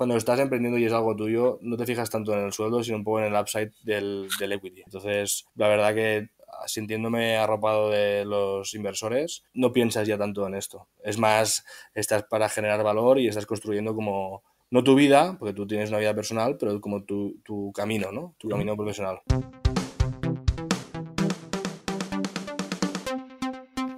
cuando estás emprendiendo y es algo tuyo, no te fijas tanto en el sueldo, sino un poco en el upside del, equity. Entonces, la verdad que ah, sintiéndome arropado de los inversores, no piensas ya tanto en esto. Es más, estás para generar valor y estás construyendo como, no tu vida, porque tú tienes una vida personal, pero como tu, tu camino, ¿no? Tu camino profesional.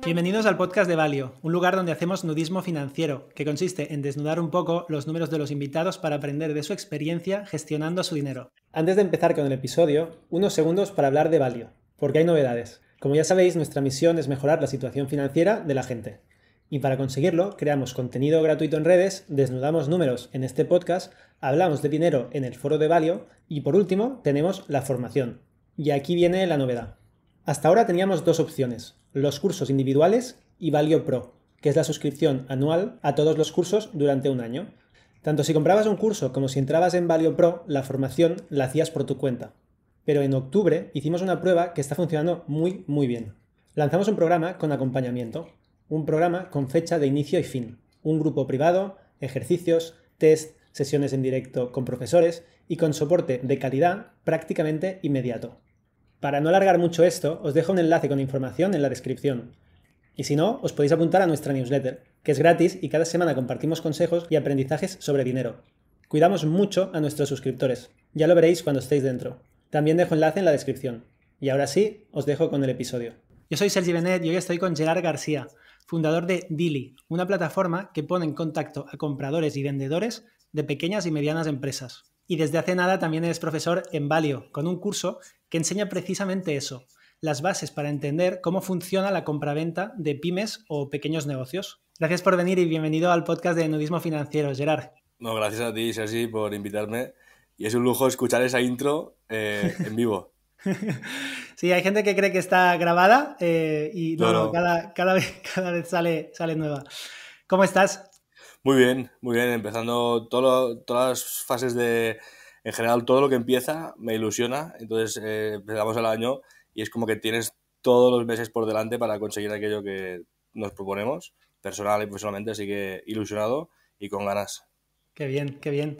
Bienvenidos al podcast de Valio, un lugar donde hacemos nudismo financiero, que consiste en desnudar un poco los números de los invitados para aprender de su experiencia gestionando su dinero. Antes de empezar con el episodio, unos segundos para hablar de Valio, porque hay novedades. Como ya sabéis, nuestra misión es mejorar la situación financiera de la gente. Y para conseguirlo, creamos contenido gratuito en redes, desnudamos números en este podcast, hablamos de dinero en el foro de Valio y por último tenemos la formación. Y aquí viene la novedad. Hasta ahora teníamos dos opciones, los cursos individuales y Valio Pro, que es la suscripción anual a todos los cursos durante un año. Tanto si comprabas un curso como si entrabas en Valio Pro, la formación la hacías por tu cuenta. Pero en octubre hicimos una prueba que está funcionando muy, muy bien. Lanzamos un programa con acompañamiento, un programa con fecha de inicio y fin, un grupo privado, ejercicios, test, sesiones en directo con profesores y con soporte de calidad prácticamente inmediato. Para no alargar mucho esto, os dejo un enlace con información en la descripción. Y si no, os podéis apuntar a nuestra newsletter, que es gratis y cada semana compartimos consejos y aprendizajes sobre dinero. Cuidamos mucho a nuestros suscriptores, ya lo veréis cuando estéis dentro. También dejo enlace en la descripción. Y ahora sí, os dejo con el episodio. Yo soy Sergi Benet y hoy estoy con Gerard García, fundador de Dili, una plataforma que pone en contacto a compradores y vendedores de pequeñas y medianas empresas. Y desde hace nada también eres profesor en Valio, con un curso que enseña precisamente eso, las bases para entender cómo funciona la compraventa de pymes o pequeños negocios. Gracias por venir y bienvenido al podcast de Nudismo Financiero, Gerard. No, gracias a ti, Sergi, por invitarme. Y es un lujo escuchar esa intro eh, en vivo. Sí, hay gente que cree que está grabada eh, y Cada, vez, cada vez sale, sale nueva. ¿Cómo estás? Muy bien, muy bien. Empezando todo, todas las fases de, en general, todo lo que empieza me ilusiona. Entonces eh, empezamos el año y es como que tienes todos los meses por delante para conseguir aquello que nos proponemos, personal y profesionalmente. Así que ilusionado y con ganas. Qué bien, qué bien.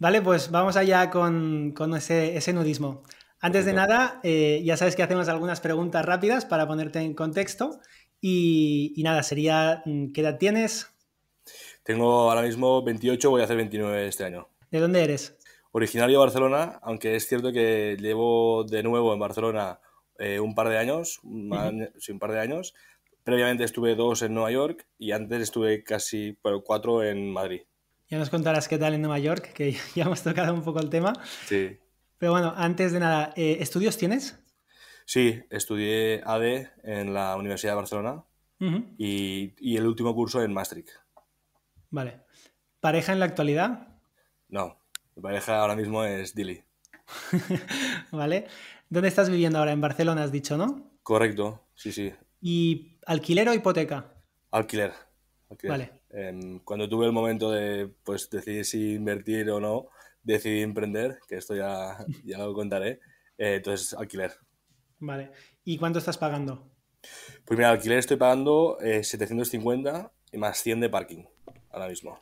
Vale, pues vamos allá con, ese, ese nudismo. Antes de nada, eh, ya sabes que hacemos algunas preguntas rápidas para ponerte en contexto. Y, y, nada, sería, mm, ¿qué edad tienes? Tengo ahora mismo 28, voy a hacer 29 este año. ¿De dónde eres? Originario de Barcelona, aunque es cierto que llevo de nuevo en Barcelona eh, un par de años, un, par de años. Previamente estuve dos en Nueva York y antes estuve casi cuatro en Madrid. Ya nos contarás qué tal en Nueva York, que ya hemos tocado un poco el tema. Sí. Pero bueno, antes de nada, eh, ¿estudios tienes? Sí, estudié AD e en la Universidad de Barcelona y, el último curso en Maastricht. Vale. ¿Pareja en la actualidad? No, mi pareja ahora mismo es Dili. vale. ¿Dónde estás viviendo ahora? En Barcelona has dicho, ¿no? Correcto, sí, sí. ¿Y alquiler o hipoteca? Alquiler. Vale. cuando tuve el momento de pues, decidir si invertir o no, decidí emprender, que esto ya, ya lo contaré. Eh, entonces, alquiler. Vale. ¿Y cuánto estás pagando? Pues mira, alquiler estoy pagando 750 eh, y más 100 de parking ahora mismo.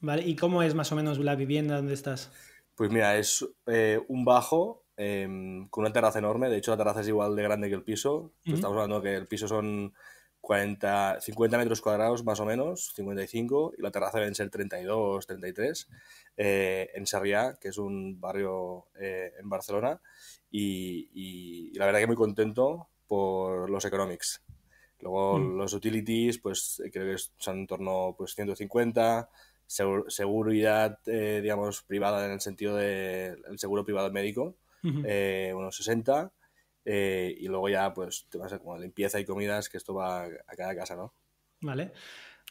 Vale, ¿y cómo es más o menos la vivienda donde estás? Pues mira, es eh, un bajo em, con una terraza enorme. De hecho, la terraza es igual de grande que el piso. Estamos hablando que el piso son 40, 50 metros cuadrados más o menos, 55, y la terraza deben ser 32, 33, eh, en Sarriá, que es un barrio eh, en Barcelona, y, la verdad que muy contento por los economics. Luego mm. los utilities, pues eh, creo que son en torno pues 150. seguridad, eh, digamos, privada en el sentido del seguro privado médico, eh, unos 60. y luego ya, pues, te vas como limpieza y comidas, que esto va a cada casa, ¿no? Vale.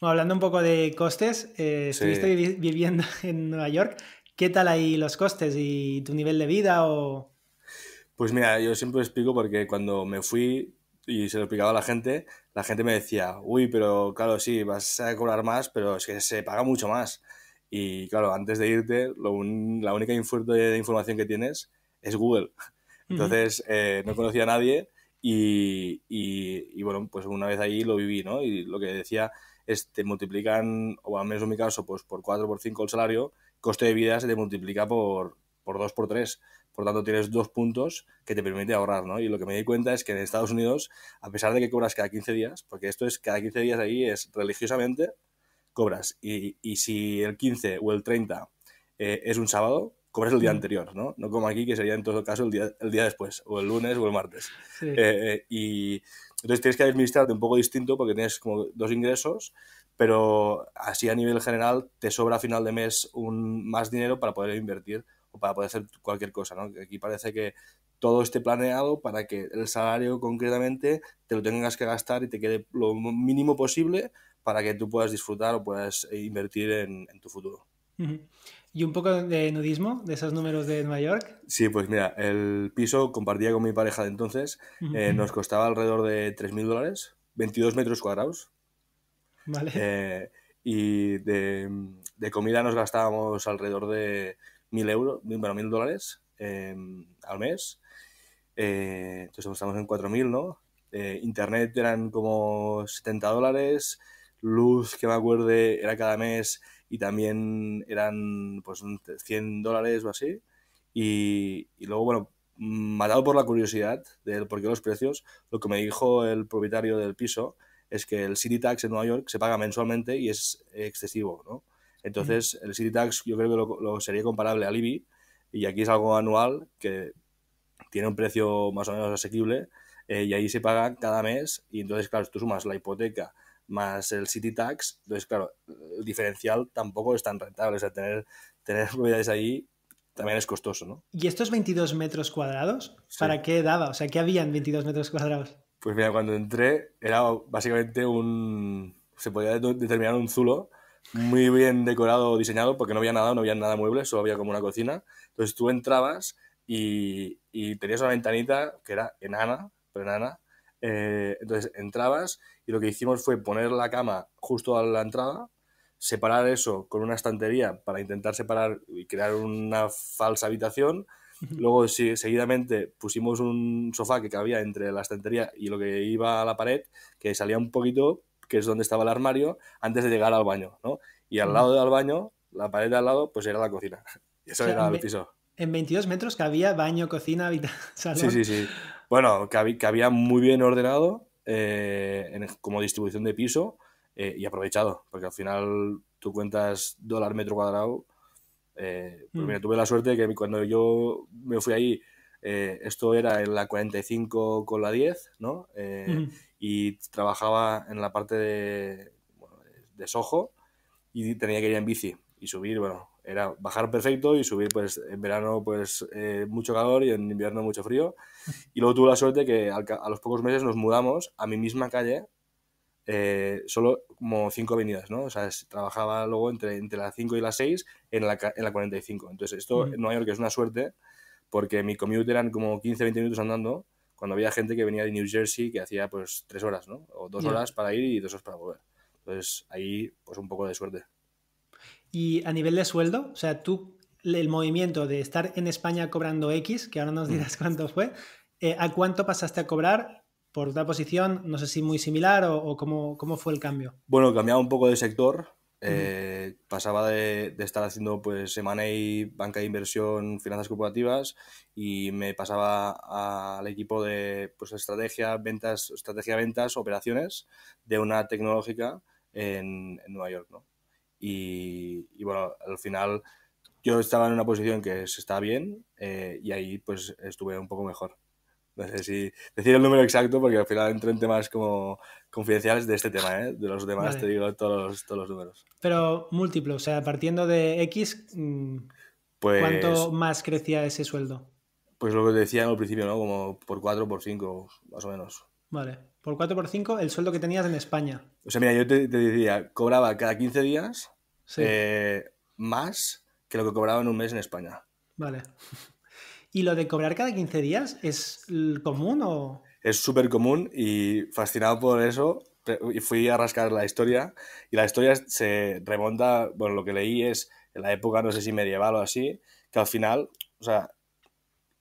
hablando un poco de costes, estuviste viviendo en Nueva York. ¿Qué tal ahí los costes y tu nivel de vida o...? Pues mira, yo siempre explico porque cuando me fui y se lo explicaba a la gente, la gente me decía, uy, pero claro, sí, vas a cobrar más, pero es que se paga mucho más. Y claro, antes de irte, la única de información que tienes es Google. Entonces, eh, no conocía a nadie y, y, bueno, pues una vez ahí lo viví, ¿no? Y lo que decía es, te multiplican, o al menos en mi caso, pues por 4 por 5 el salario, coste de vida se te multiplica por, por 2 por 3. Por lo tanto, tienes dos puntos que te permite ahorrar, ¿no? Y lo que me di cuenta es que en Estados Unidos, a pesar de que cobras cada 15 días, porque esto es cada 15 días ahí, es religiosamente, cobras. Y, si el 15 o el 30 eh, es un sábado, cobras el día mm. anterior, ¿no? No como aquí, que sería en todo caso el día, el día después, o el lunes o el martes. Eh, eh, y entonces tienes que administrarte un poco distinto porque tienes como dos ingresos, pero así a nivel general te sobra a final de mes un, más dinero para poder invertir para poder hacer cualquier cosa, ¿no? Aquí parece que todo esté planeado para que el salario concretamente te lo tengas que gastar y te quede lo mínimo posible para que tú puedas disfrutar o puedas eh, invertir en, tu futuro. ¿Y un poco de nudismo de esos números de Nueva York? Sí, pues mira, el piso compartía con mi pareja de entonces, eh, nos costaba alrededor de 3.000 dólares, 22 metros cuadrados. Vale. Eh, y de, comida nos gastábamos alrededor de mil euros, bueno, mil dólares em, al mes. Eh, entonces pues, estamos en 4.000, ¿no? Eh, internet eran como 70 dólares, luz, que me acuerde, era cada mes y también eran pues 100 dólares o así. Y, y luego, bueno, matado por la curiosidad del por qué los precios, lo que me dijo el propietario del piso es que el City Tax en Nueva York se paga mensualmente y es excesivo, ¿no? Entonces, el City Tax yo creo que lo, sería comparable al IBI y aquí es algo anual que tiene un precio más o menos asequible eh, y ahí se paga cada mes y entonces, claro, tú sumas la hipoteca más el City Tax, entonces, claro, el diferencial tampoco es tan rentable, o sea, tener, tener propiedades ahí también es costoso, ¿no? ¿Y estos 22 metros cuadrados? ¿Para qué daba? O sea, ¿qué habían 22 metros cuadrados? Pues mira, cuando entré era básicamente un... se podía determinar un zulo muy bien decorado, diseñado, porque no había nada, no había nada muebles solo había como una cocina. Entonces tú entrabas y, y tenías una ventanita que era enana, pero enana. Eh, entonces entrabas y lo que hicimos fue poner la cama justo a la entrada, separar eso con una estantería para intentar separar y crear una falsa habitación. Luego, seguidamente pusimos un sofá que cabía entre la estantería y lo que iba a la pared, que salía un poquito que es donde estaba el armario, antes de llegar al baño, ¿no? Y al mm. lado del baño, la pared de al lado, pues era la cocina. eso era el piso. En 22 metros había? baño, cocina, habitación. Sí, sí, sí. Bueno, que había muy bien ordenado eh, como distribución de piso eh, y aprovechado, porque al final tú cuentas dólar metro cuadrado. Eh, pues mm. tuve la suerte de que cuando yo me fui ahí, esto era en la 45 con la 10, ¿no? Sí y trabajaba en la parte de, bueno, de Soho y tenía que ir en bici y subir, bueno, era bajar perfecto y subir pues en verano pues eh, mucho calor y en invierno mucho frío. Y luego tuve la suerte que a los pocos meses nos mudamos a mi misma calle, eh, solo como cinco avenidas, ¿no? O sea, trabajaba luego entre, entre las 5 y las 6 en la, en la 45. Entonces esto no en Nueva York es una suerte porque mi commute eran como 15-20 minutos andando cuando había gente que venía de New Jersey que hacía pues tres horas, ¿no? O dos horas para ir y dos horas para volver. Entonces ahí pues un poco de suerte. Y a nivel de sueldo, o sea, tú el movimiento de estar en España cobrando X, que ahora nos mm. dirás cuánto fue, eh, ¿a cuánto pasaste a cobrar por otra posición? No sé si muy similar o, cómo, cómo, fue el cambio. Bueno, cambiaba un poco de sector, eh, Pasaba de, estar haciendo pues y banca de inversión, finanzas corporativas y me pasaba al equipo de pues, estrategia, ventas, estrategia, ventas, operaciones de una tecnológica en, Nueva York, ¿no? Y, bueno, al final yo estaba en una posición que se está bien eh, y ahí pues estuve un poco mejor. No sé si decir el número exacto porque al final entro en temas como confidenciales de este tema, ¿eh? De los demás te digo todos los, números. Pero múltiplo, o sea, partiendo de X, mm, pues, ¿cuánto más crecía ese sueldo? Pues lo que te decía el principio, ¿no? Como por 4, por 5, más o menos. Vale. Por 4, por 5, el sueldo que tenías en España. O sea, mira, yo te, decía, cobraba cada 15 días eh, más que lo que cobraba en un mes en España. Vale. ¿Y lo de cobrar cada 15 días es común o...? Es súper común y fascinado por eso y fui a rascar la historia y la historia se remonta, bueno, lo que leí es en la época, no sé si medieval o así, que al final, o sea,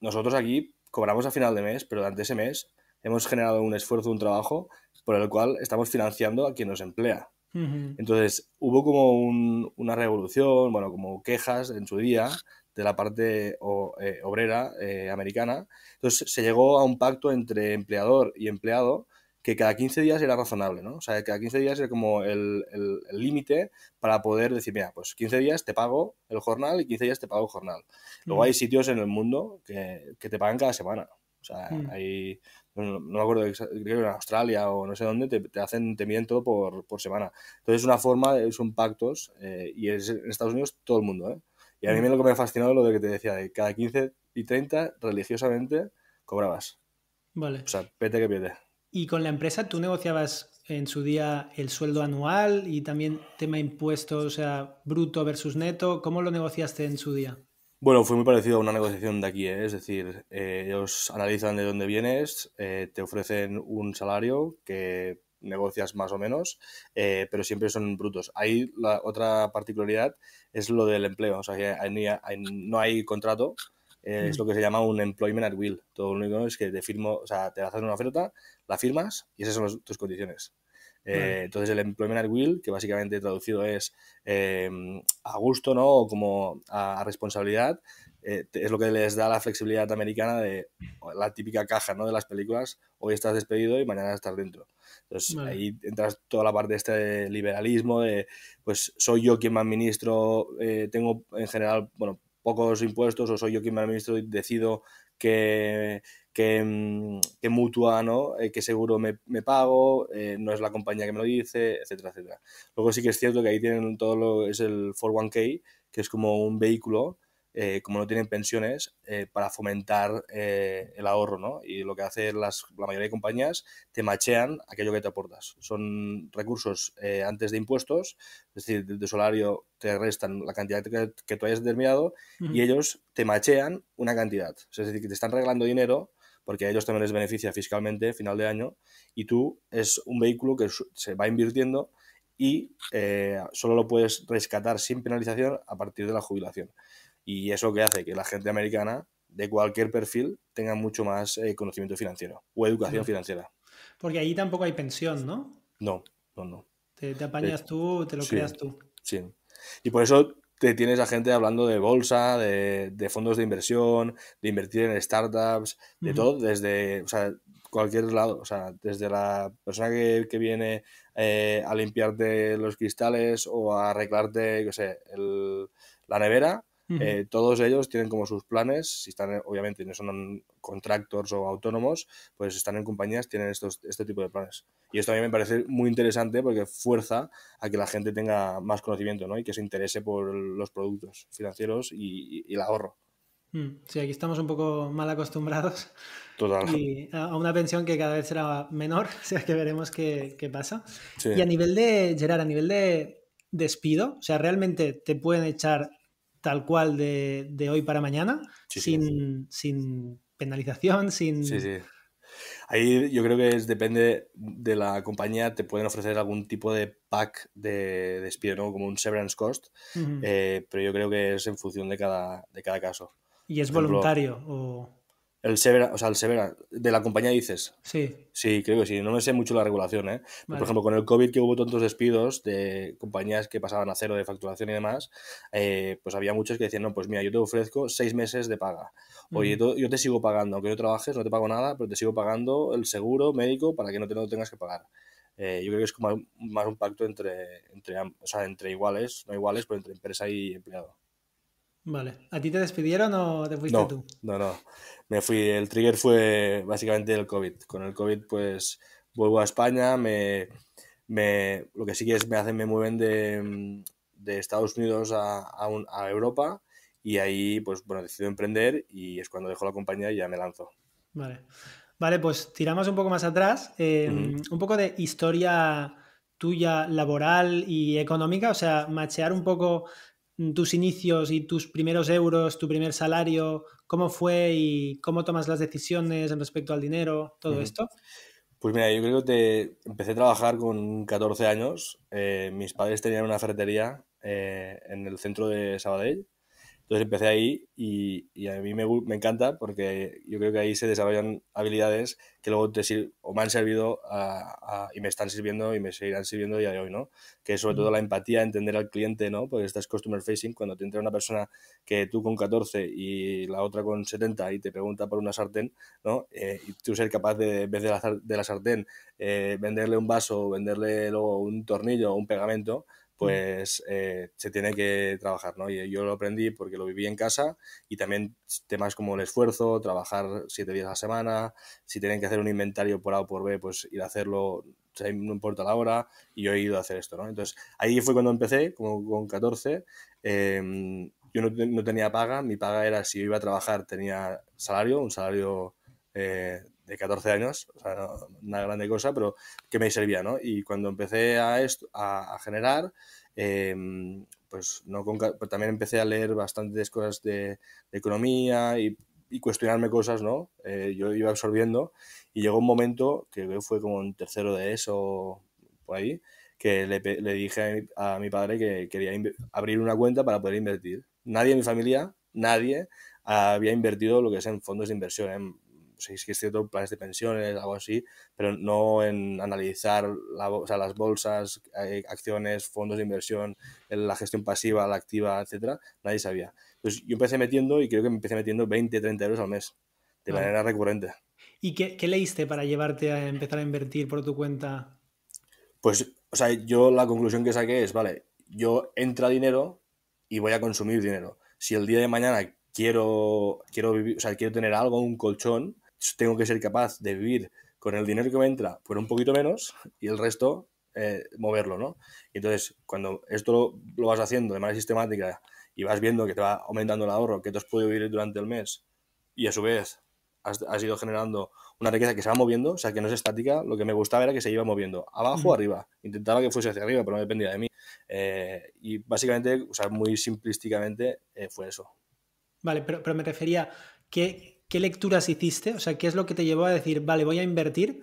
nosotros aquí cobramos a final de mes, pero durante ese mes hemos generado un esfuerzo, un trabajo por el cual estamos financiando a quien nos emplea. Entonces, hubo como una revolución, bueno, como quejas en su día de la parte eh, obrera eh, americana. Entonces se llegó a un pacto entre empleador y empleado que cada 15 días era razonable, ¿no? O sea, cada 15 días era como el límite para poder decir, mira, pues 15 días te pago el jornal y 15 días te pago el jornal. Luego mm. hay sitios en el mundo que, te pagan cada semana. O sea, mm. hay, no, me acuerdo, creo que en Australia o no sé dónde, te, hacen, te todo por, semana. Entonces es una forma, son pactos eh, y en Estados Unidos todo el mundo, ¿eh? Y a mí lo que me ha fascinado lo de que te decía, de cada 15 y 30 religiosamente cobrabas. Vale. O sea, pete que pete. ¿Y con la empresa tú negociabas en su día el sueldo anual y también tema impuestos, o sea, bruto versus neto? ¿Cómo lo negociaste en su día? Bueno, fue muy parecido a una negociación de aquí, ¿eh? es decir, eh, ellos analizan de dónde vienes, eh, te ofrecen un salario que negocias más o menos, eh, pero siempre son brutos. Ahí la otra particularidad es lo del empleo, o sea, no hay contrato, eh, es mm. lo que se llama un employment at will. Todo lo único es que te firmo, o sea, te hacen una oferta, la firmas y esas son tus condiciones. Eh, entonces el employment at will, que básicamente traducido es a gusto, ¿no? O como a responsabilidad, eh, es lo que les da la flexibilidad americana de la típica caja ¿no? de las películas, hoy estás despedido y mañana estás dentro. Entonces ahí entras toda la parte este de este liberalismo, de pues soy yo quien me administro, eh, tengo en general, bueno, pocos impuestos o soy yo quien me administro y decido que, mm, mutua, ¿no? Eh, que seguro me, pago, no es la compañía que me lo dice, etcétera, etcétera. Luego sí que es cierto que ahí tienen todo lo es el 401k, que es como un vehículo eh, como no tienen pensiones, eh, para fomentar eh, el ahorro, ¿no? Y lo que hacen las, la mayoría de compañías, te machean aquello que te aportas. Son recursos antes de impuestos, es decir, de, de salario te restan la cantidad que, tú hayas determinado y ellos te machean una cantidad. Es decir, que te están regalando dinero porque a ellos también les beneficia fiscalmente final de año y tú es un vehículo que se va invirtiendo y solo lo puedes rescatar sin penalización a partir de la jubilación. Y eso que hace que la gente americana de cualquier perfil tenga mucho más eh, conocimiento financiero o educación financiera. Porque allí tampoco hay pensión, ¿no? No, no, no. Te, eh, apañas tú, te lo creas tú. Sí. Y por eso te tienes a gente hablando de bolsa, de, fondos de inversión, de invertir en startups, de todo, desde cualquier lado. O sea, desde la persona que, viene eh, a limpiarte los cristales o a arreglarte, yo sé, la nevera, eh, todos ellos tienen como sus planes, si están, eh, obviamente no son contractors o autónomos, pues están en compañías, tienen estos, este tipo de planes. Y esto a mí me parece muy interesante porque fuerza a que la gente tenga más conocimiento y que se interese por los productos financieros y, el ahorro. Mm, sí, aquí estamos un poco mal acostumbrados. a una pensión que cada vez será menor, o sea que veremos qué, pasa. Y a nivel de, Gerard, a nivel de despido, o sea, ¿realmente te pueden echar tal cual de, hoy para mañana, sin, penalización, sin... Sí, sí. Ahí yo creo que depende de la compañía, te pueden ofrecer algún tipo de pack de despido, ¿no? como un severance cost, eh, pero yo creo que es en función de cada, de cada caso. ¿Y es voluntario? El Severa, o sea, el Severa, de la compañía dices. Sí. Sí, creo que sí. No me sé mucho la regulación, ¿eh? Pues, por ejemplo, con el COVID que hubo tantos despidos de compañías que pasaban a cero de facturación y demás, eh, pues había muchos que decían, no, pues mira, yo te ofrezco seis meses de paga. Oye, yo te sigo pagando, aunque no trabajes, no te pago nada, pero te sigo pagando el seguro médico para que no te lo tengas que pagar. Eh, yo creo que es como más un pacto entre, entre iguales, no iguales, pero entre empresa y empleado. Vale. ¿A ti te despidieron o te fuiste tú? No, no. Me fui. El trigger fue básicamente el COVID. Con el COVID, pues vuelvo a España, me, me lo que sí que es, me hacen, me mueven de, mm, de Estados Unidos a, Europa y ahí, pues bueno, decido emprender y es cuando dejo la compañía y ya me lanzo. Vale. pues tiramos un poco más atrás. Em, un poco de historia tuya laboral y económica, o sea, machear un poco tus inicios y tus primeros euros, tu primer salario, cómo fue y cómo tomas las decisiones en respecto al dinero, todo esto? Pues mira, yo creo que empecé a trabajar con 14 años. Eh, mis padres tenían una ferretería eh, en el centro de Sabadell entonces empecé ahí y, a mí me, encanta porque yo creo que ahí se desarrollan habilidades que luego te o me han servido y me están sirviendo y me seguirán sirviendo día de hoy, ¿no? Que sobre todo mm. la empatía, entender al cliente, ¿no? Porque estás customer facing, cuando te entra una persona que tú con 14 y la otra con 70 y te pregunta por una sartén, ¿no? Eh, y tú ser capaz de, en vez de la, sartén, eh, venderle un vaso, venderle luego un tornillo o un pegamento, Mm. pues eh, se tiene que trabajar, ¿no? Y yo lo aprendí porque lo viví en casa y también temas como el esfuerzo, trabajar siete días a la semana, si tienen que hacer un inventario por A o por B, pues ir a hacerlo, no importa la hora, y yo he ido a hacer esto, ¿no? Entonces, ahí fue cuando empecé, como con 14, em, yo no, tenía paga, mi paga era si yo iba a trabajar tenía salario, un salario eh, de 14 años, una grande cosa, pero que me servía, ¿no? Y cuando empecé a, esto, a, generar, em, pues no pues también empecé a leer bastantes cosas de, economía y, cuestionarme cosas, ¿no? Eh, yo iba absorbiendo y llegó un momento, que fue como un tercero de eso, por ahí, que le, dije a mi, a mi, padre que quería abrir una cuenta para poder invertir. Nadie en mi familia, nadie había invertido lo que es en fondos de inversión, en sí, que es cierto, planes de pensiones, algo así, pero no en analizar las bolsas, eh, acciones, fondos de inversión, la gestión pasiva, la activa, etcétera, nadie sabía. Entonces yo empecé metiendo y creo que me empecé metiendo 20, 30 euros al mes, de ah. manera recurrente. ¿Y qué, leíste para llevarte a empezar a invertir por tu cuenta? Pues, o sea, yo la conclusión que saqué es, vale, yo entra dinero y voy a consumir dinero. Si el día de mañana quiero, quiero vivir, o sea, quiero tener algo, un colchón, tengo que ser capaz de vivir con el dinero que me entra por un poquito menos y el resto eh, moverlo, ¿no? Entonces, cuando esto lo, vas haciendo de manera sistemática y vas viendo que te va aumentando el ahorro, que te has podido vivir durante el mes y a su vez has, ido generando una riqueza que se va moviendo, o sea, que no es estática, lo que me gustaba era que se iba moviendo, abajo o arriba. Intentaba que fuese hacia arriba, pero no dependía de mí. Eh, y básicamente, o sea, muy simplísticamente eh, fue eso. Vale, pero, pero me refería, que ¿qué lecturas hiciste? O sea, ¿qué es lo que te llevó a decir, vale, voy a invertir?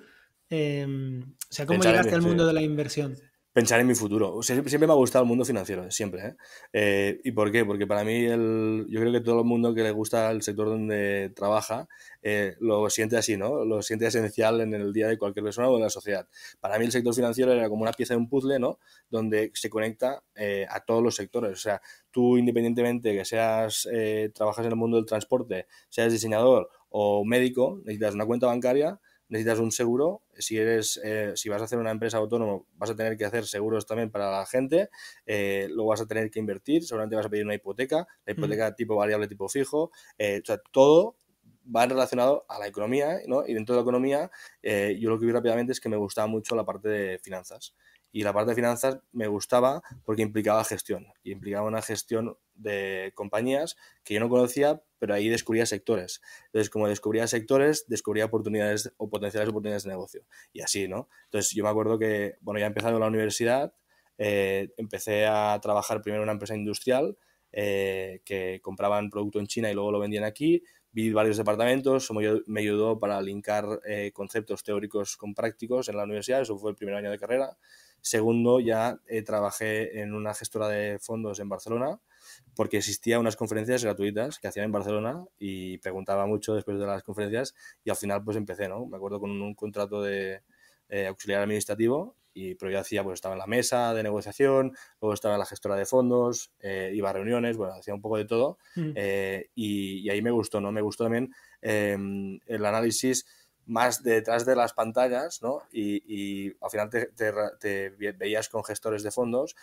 Em, o sea, ¿cómo llegaste al mundo de la inversión? pensar en mi futuro. siempre me ha gustado el mundo financiero, siempre. ¿eh? Eh, y por qué? Porque para mí, yo creo que todo el mundo que le gusta el sector donde trabaja eh, lo siente así, ¿no? Lo siente esencial en el día de cualquier persona o en la sociedad. Para mí, el sector financiero era como una pieza de un puzzle, ¿no? Donde se conecta a todos los sectores. O sea, tú, independientemente que seas, trabajas en el mundo del transporte, seas diseñador o médico, necesitas una cuenta bancaria necesitas un seguro. Si eres, eh, si vas a hacer una empresa autónoma, vas a tener que hacer seguros también para la gente. Eh, lo vas a tener que invertir. Seguramente vas a pedir una hipoteca, la mm. hipoteca tipo variable, tipo fijo. Eh, todo va relacionado a la economía, Y dentro de la economía, eh, yo lo que vi rápidamente es que me gustaba mucho la parte de finanzas. Y la parte de finanzas me gustaba porque implicaba gestión. Y implicaba una gestión de compañías que yo no conocía, pero ahí descubría sectores. Entonces, como descubría sectores, descubría oportunidades o potenciales oportunidades de negocio. Y así, ¿no? Entonces, yo me acuerdo que, bueno, ya empezando la universidad, eh, empecé a trabajar primero en una empresa industrial eh, que compraban producto en China y luego lo vendían aquí. Vi varios departamentos, eso me ayudó para linkar eh, conceptos teóricos con prácticos en la universidad, eso fue el primer año de carrera. Segundo, ya trabajé en una gestora de fondos en Barcelona porque existía unas conferencias gratuitas que hacían en Barcelona y preguntaba mucho después de las conferencias y al final pues empecé, ¿no? Me acuerdo con un, contrato de eh, auxiliar administrativo y pero yo hacía, pues estaba en la mesa de negociación, luego estaba en la gestora de fondos, eh, iba a reuniones, bueno, hacía un poco de todo mm. eh, y, ahí me gustó, ¿no? Me gustó también em, el análisis más detrás de las pantallas, ¿no? Y, al final te veías con gestores de fondos,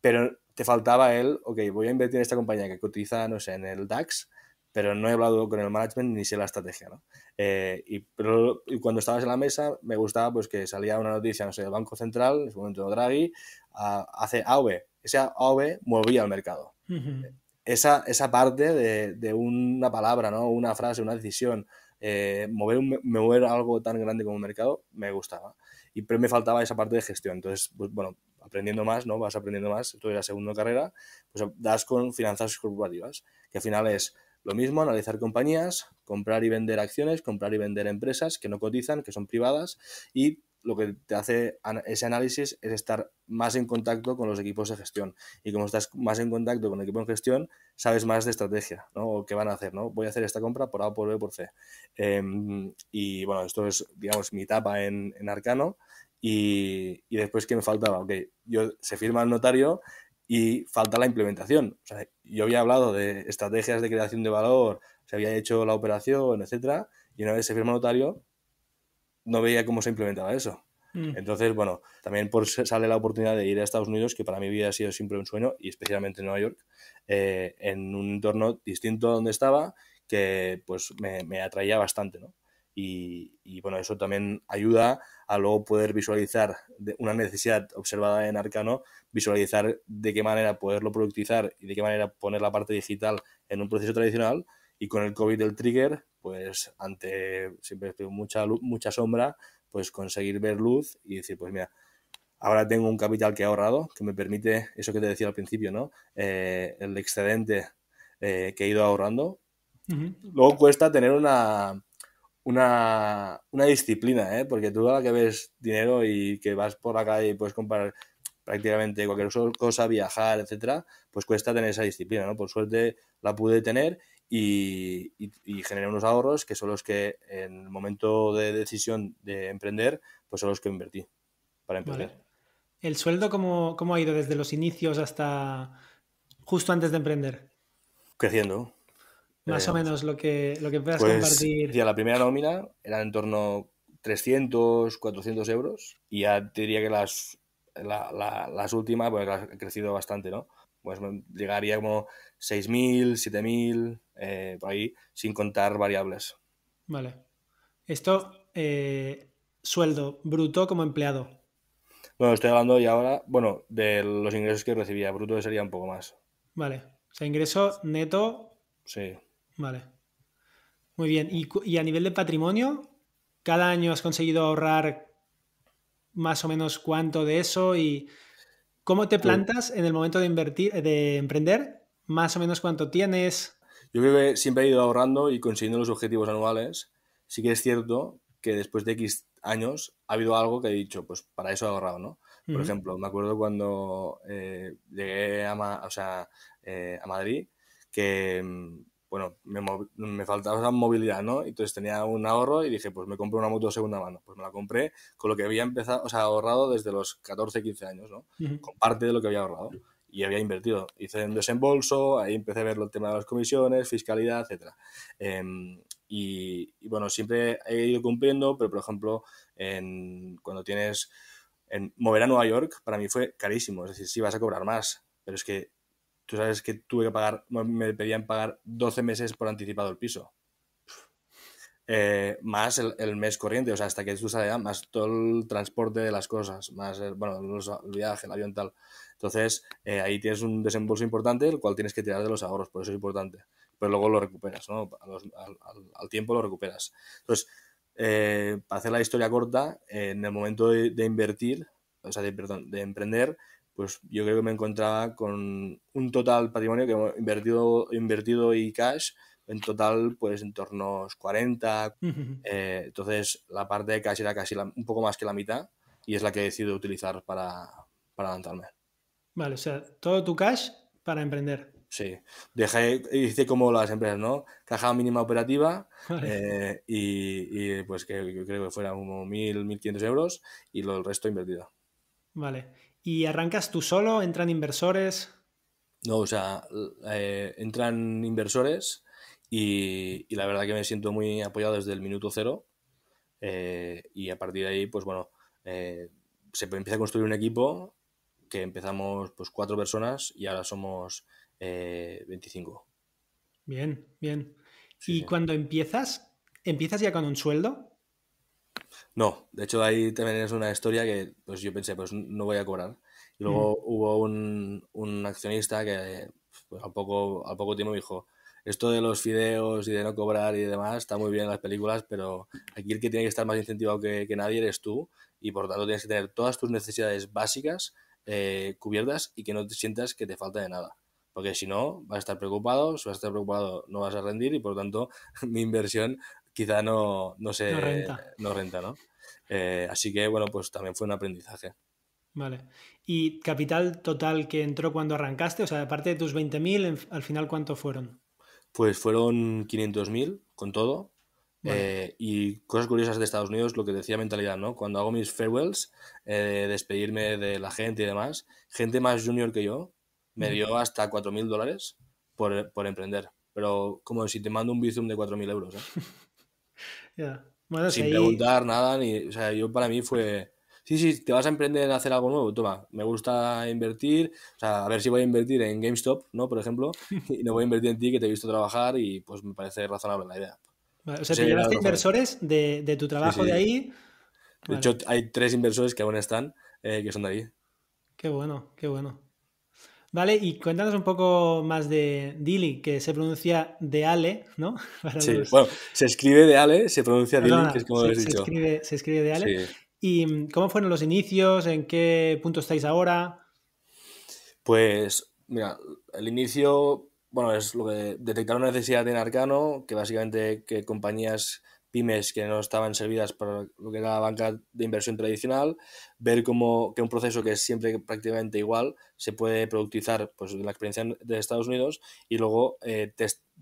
pero te faltaba él, ok, voy a invertir en esta compañía que cotiza, no sé, en el DAX, pero no he hablado con el management ni sé la estrategia, ¿no? Eh, y, cuando estabas en la mesa me gustaba pues que salía una noticia, no sé, del Banco Central, en su momento Draghi, hace AVE, Ese AVE movía el mercado. esa, esa parte de, una palabra, ¿no? Una frase, una decisión, eh, mover, algo tan grande como un mercado, me gustaba. Y, pero me faltaba esa parte de gestión. Entonces, pues, bueno, aprendiendo más, ¿no? Vas aprendiendo más, tú eres la segunda carrera, pues das con finanzas corporativas, que al final es lo mismo, analizar compañías, comprar y vender acciones, comprar y vender empresas que no cotizan, que son privadas, y lo que te hace ese análisis es estar más en contacto con los equipos de gestión. Y como estás más en contacto con el equipo de gestión, sabes más de estrategia, ¿no? O qué van a hacer, ¿no? Voy a hacer esta compra por A, por B, por C. Em, y bueno, esto es, digamos, mi etapa en Arcano. Y, después, ¿qué me faltaba? Ok, yo, se firma el notario y falta la implementación. O sea, yo había hablado de estrategias de creación de valor, se había hecho la operación, etcétera, y una vez se firma el notario, no veía cómo se implementaba eso. Mm. Entonces, bueno, también sale la oportunidad de ir a Estados Unidos, que para mí había sido siempre un sueño, y especialmente en Nueva York, eh, en un entorno distinto a donde estaba, que pues me, me atraía bastante, ¿no? Y, bueno, eso también ayuda a luego poder visualizar una necesidad observada en Arcano, visualizar de qué manera poderlo productizar y de qué manera poner la parte digital en un proceso tradicional. Y con el COVID del trigger, pues ante siempre mucha, mucha sombra, pues conseguir ver luz y decir, pues mira, ahora tengo un capital que he ahorrado, que me permite, eso que te decía al principio, ¿no? Eh, el excedente eh, que he ido ahorrando. Luego cuesta tener una, una, una disciplina, ¿eh? porque tú la que ves dinero y que vas por la calle y puedes comprar prácticamente cualquier cosa, viajar, etcétera, pues cuesta tener esa disciplina, ¿no? Por suerte la pude tener y, y, generé unos ahorros que son los que en el momento de decisión de emprender, pues son los que invertí para emprender. ¿El sueldo como cómo ha ido desde los inicios hasta justo antes de emprender? Creciendo, más o eh, menos lo que, lo que puedas pues, compartir. la primera nómina era en torno 300, 400 euros y ya te diría que las, las últimas, pues han crecido bastante, ¿no? Pues mm, llegaría como 6.000, 7.000, eh, por ahí, sin contar variables. Vale. Esto, eh, sueldo bruto como empleado. Bueno, estoy hablando ya ahora, bueno, de los ingresos que recibía, bruto sería un poco más. Vale. O sea, ingreso neto. Sí. Vale. Muy bien. ¿Y, a nivel de patrimonio, cada año has conseguido ahorrar más o menos cuánto de eso y cómo te plantas en el momento de invertir, de emprender, más o menos cuánto tienes. Yo siempre he ido ahorrando y consiguiendo los objetivos anuales. Sí que es cierto que después de X años ha habido algo que he dicho, pues para eso he ahorrado, ¿no? Por ejemplo, me acuerdo cuando eh, llegué o sea, eh, a Madrid, que mm, bueno, me, me, faltaba movilidad, ¿no? Entonces tenía un ahorro y dije, pues me compré una moto de segunda mano. Pues me la compré con lo que había empezado, o sea, ahorrado desde los 14, 15 años, ¿no? Con parte de lo que había ahorrado y había invertido. Hice un desembolso, ahí empecé a ver el tema de las comisiones, fiscalidad, etc. Em, y, bueno, siempre he ido cumpliendo, pero por ejemplo, cuando tienes en mover a Nueva York, para mí fue carísimo. Es decir, sí vas a cobrar más, pero es que Tú sabes que tuve que pagar, me pedían pagar 12 meses por anticipado el piso. Eh, más el, mes corriente, o sea, hasta que tú sales, ah, más todo el transporte de las cosas, más el, bueno, los, viaje, el avión tal. Entonces, eh, ahí tienes un desembolso importante, el cual tienes que tirar de los ahorros, por eso es importante. Pero luego lo recuperas, ¿no? al, tiempo lo recuperas. Entonces, eh, para hacer la historia corta, en el momento de, invertir, o sea, de, perdón, de emprender, pues yo creo que me encontraba con un total patrimonio que he invertido, invertido y cash en total pues en torno a 40. Eh, entonces la parte de cash era casi un poco más que la mitad y es la que he decidido utilizar para, para Vale, o sea, todo tu cash para emprender. Sí, dejé, hice como las empresas, ¿no? Caja mínima operativa eh, y, pues que, yo creo que fuera como 1.000, 1.500 euros y lo, el resto invertido. Vale. ¿Y arrancas tú solo? ¿Entran inversores? No, o sea, eh, entran inversores y, la verdad que me siento muy apoyado desde el minuto cero. Eh, y a partir de ahí, pues bueno, eh, se empieza a construir un equipo que empezamos pues cuatro personas y ahora somos 25. Bien, bien. ¿Y cuando empiezas, empiezas ya con un sueldo? No, de hecho ahí también es una historia que pues yo pensé, pues no voy a cobrar. Y luego mm. hubo un, un, accionista que pues, al, poco, al poco tiempo dijo, esto de los fideos y de no cobrar y demás está muy bien en las películas, pero aquí el que tiene que estar más incentivado que, nadie eres tú y por tanto tienes que tener todas tus necesidades básicas eh, cubiertas y que no te sientas que te falta de nada. Porque si no, vas a estar preocupado, si vas a estar preocupado no vas a rendir y por tanto mi inversión quizá no, no se no renta, no, renta, ¿no? Eh, así que bueno, pues también fue un aprendizaje. Vale. ¿Y capital total que entró cuando arrancaste? O sea, aparte de tus 20.000, al final cuánto fueron? Pues fueron 500.000 con todo. Eh, y cosas curiosas de Estados Unidos, lo que decía mentalidad, ¿no? Cuando hago mis farewells, eh, despedirme de la gente y demás, gente más junior que yo me mm. dio hasta 4.000 dólares por, por emprender. Pero como si te mando un bizum de 4.000 euros. ¿eh? Sin preguntar nada, ni, o sea, yo para mí fue, sí, sí, te vas a emprender a hacer algo nuevo, toma, me gusta invertir, o sea, a ver si voy a invertir en GameStop, ¿no? Por ejemplo, y no voy a invertir en ti que te he visto trabajar y pues me parece razonable la idea. o sea, te llevaste inversores de, tu trabajo de ahí. De hecho, hay tres inversores que aún están, eh, que son de ahí. Qué bueno, qué bueno. Vale, y cuéntanos un poco más de Dili, que se pronuncia de Ale, ¿no? sí, bueno, se escribe de Ale, se pronuncia Dili, que es como se, dicho. Se escribe, de Ale. ¿Y mm, cómo fueron los inicios? ¿En qué punto estáis ahora? Pues, mira, el inicio, bueno, es lo que detectaron necesidad en Arcano, que básicamente que compañías pymes que no estaban servidas para lo que era la banca de inversión tradicional, ver cómo que un proceso que es siempre prácticamente igual se puede productizar pues, en la experiencia de Estados Unidos y luego eh,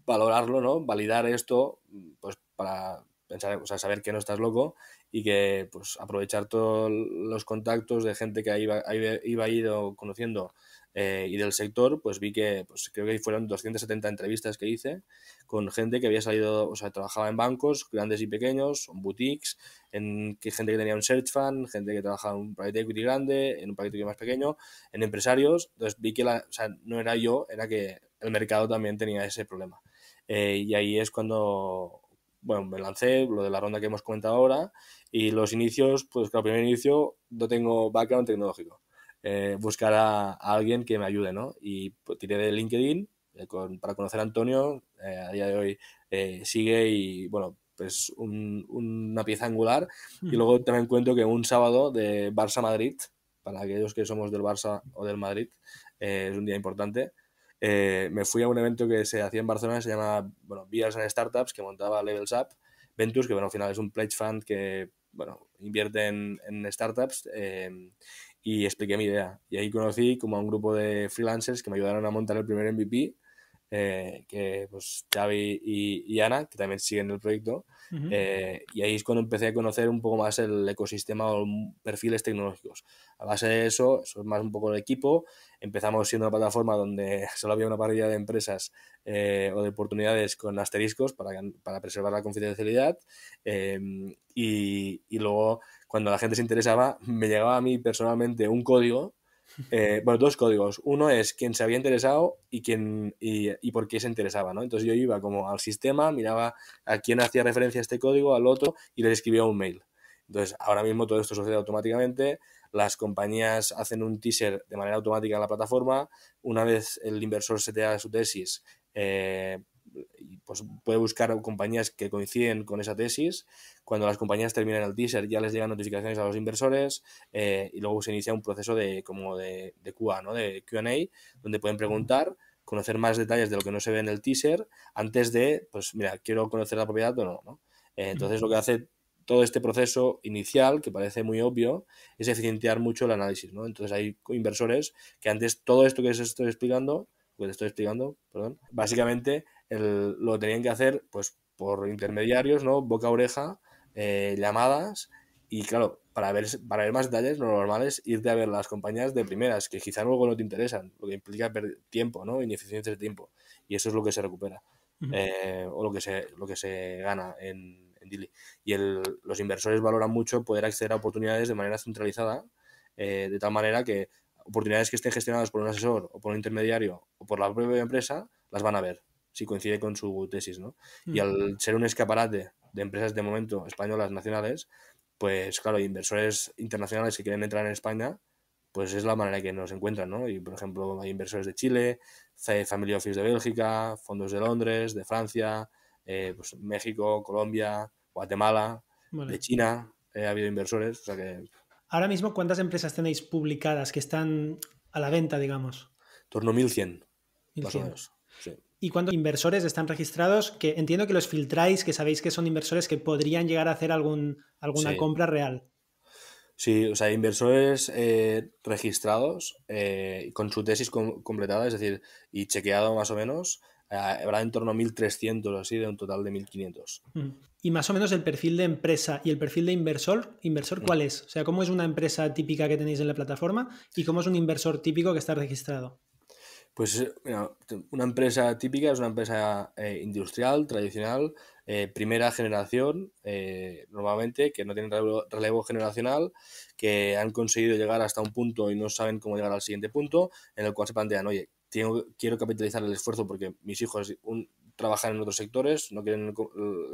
valorarlo, ¿no? validar esto pues, para pensar, o saber que no estás loco y que pues, aprovechar todos los contactos de gente que iba, iba, iba ido conociendo eh, y del sector, pues vi que pues, creo que fueron 270 entrevistas que hice con gente que había salido, o sea, trabajaba en bancos grandes y pequeños, en boutiques, en que gente que tenía un search fund, gente que trabajaba en un private equity grande, en un private equity más pequeño, en empresarios. Entonces vi que o sea, no era yo, era que el mercado también tenía ese problema. Eh, y ahí es cuando, bueno, me lancé, lo de la ronda que hemos comentado ahora, y los inicios, pues claro, primer inicio no tengo background tecnológico. Eh, buscar a, alguien que me ayude, ¿no? Y pues, tiré de LinkedIn eh, para conocer a Antonio, eh, a día de hoy sigue y, bueno, pues una pieza angular. Y hmm. luego también cuento que un sábado de Barça-Madrid, para aquellos que somos del Barça o del Madrid, es un día importante. me fui a un evento que se hacía en Barcelona, se llama bueno, Beers and Startups, que montaba Levels Up Ventures, que bueno, al final es un pledge fund que bueno, invierte en, startups. Eh, y expliqué mi idea. Y ahí conocí como a un grupo de freelancers que me ayudaron a montar el primer MVP, eh, que pues Xavi y, Ana, que también siguen el proyecto. Eh, y ahí es cuando empecé a conocer un poco más el ecosistema o perfiles tecnológicos. A base de eso, eso más un poco el equipo. Empezamos siendo una plataforma donde solo había una parrilla de empresas eh, o de oportunidades con asteriscos para, para preservar la confidencialidad. Em, y, luego, cuando la gente se interesaba, me llegaba a mí personalmente un código. Eh, bueno, dos códigos. Uno es quien se había interesado y, quién, y, por qué se interesaba, ¿no? Entonces yo iba como al sistema, miraba a quién hacía referencia a este código, al otro, y le escribía un mail. Entonces, ahora mismo todo esto sucede automáticamente. Las compañías hacen un teaser de manera automática en la plataforma. Una vez el inversor se te da su tesis, eh, pues puede buscar compañías que coinciden con esa tesis. Cuando las compañías terminan el teaser, ya les llegan notificaciones a los inversores eh, y luego se inicia un proceso de como de, QA, ¿no? De QA, donde pueden preguntar, conocer más detalles de lo que no se ve en el teaser, antes de, pues mira, quiero conocer la propiedad o no, eh, entonces lo que hace todo este proceso inicial, que parece muy obvio, es eficientear mucho el análisis, Entonces hay inversores que antes todo esto que os estoy explicando que pues, te estoy explicando, perdón, básicamente el, lo tenían que hacer pues por intermediarios, ¿no? Boca a oreja, eh, llamadas y claro, para ver, para ver más detalles, lo normal es irte a ver las compañías de primeras, que quizá luego no te interesan, lo que implica perder tiempo, ¿no? Ineficiencias de tiempo. Y eso es lo que se recupera. Eh, o lo que se, lo que se gana en, Dili. Y el, los inversores valoran mucho poder acceder a oportunidades de manera centralizada, eh, de tal manera que oportunidades que estén gestionadas por un asesor o por un intermediario o por la propia empresa, las van a ver, si coincide con su tesis, ¿no? Y hmm. al ser un escaparate de empresas de momento españolas nacionales, pues claro, inversores internacionales que quieren entrar en España, pues es la manera en que nos encuentran, ¿no? Y por ejemplo, hay inversores de Chile, Family Office de Bélgica, fondos de Londres, de Francia, eh, pues México, Colombia, Guatemala, de China, eh, ha habido inversores, o sea que Ahora mismo, ¿cuántas empresas tenéis publicadas que están a la venta, digamos? Torno 1100, más o menos. ¿Y cuántos inversores están registrados? Que entiendo que los filtráis, que sabéis que son inversores que podrían llegar a hacer alguna compra real. Sí, o sea, inversores eh, registrados eh, con su tesis completada, es decir, y chequeado más o menos, eh, habrá en torno a 1.300 así, de un total de 1.500. Mm. Y más o menos el perfil de empresa y el perfil de inversor, ¿inversor mm. cuál es? O sea, ¿cómo es una empresa típica que tenéis en la plataforma y cómo es un inversor típico que está registrado? Pues eh, una empresa típica es una empresa eh, industrial, tradicional, primera generación, normalmente, que no tienen relevo, generacional, que han conseguido llegar hasta un punto y no saben cómo llegar al siguiente punto, en el cual se plantean, oye, quiero capitalizar el esfuerzo porque mis hijos trabajan en otros sectores, no quieren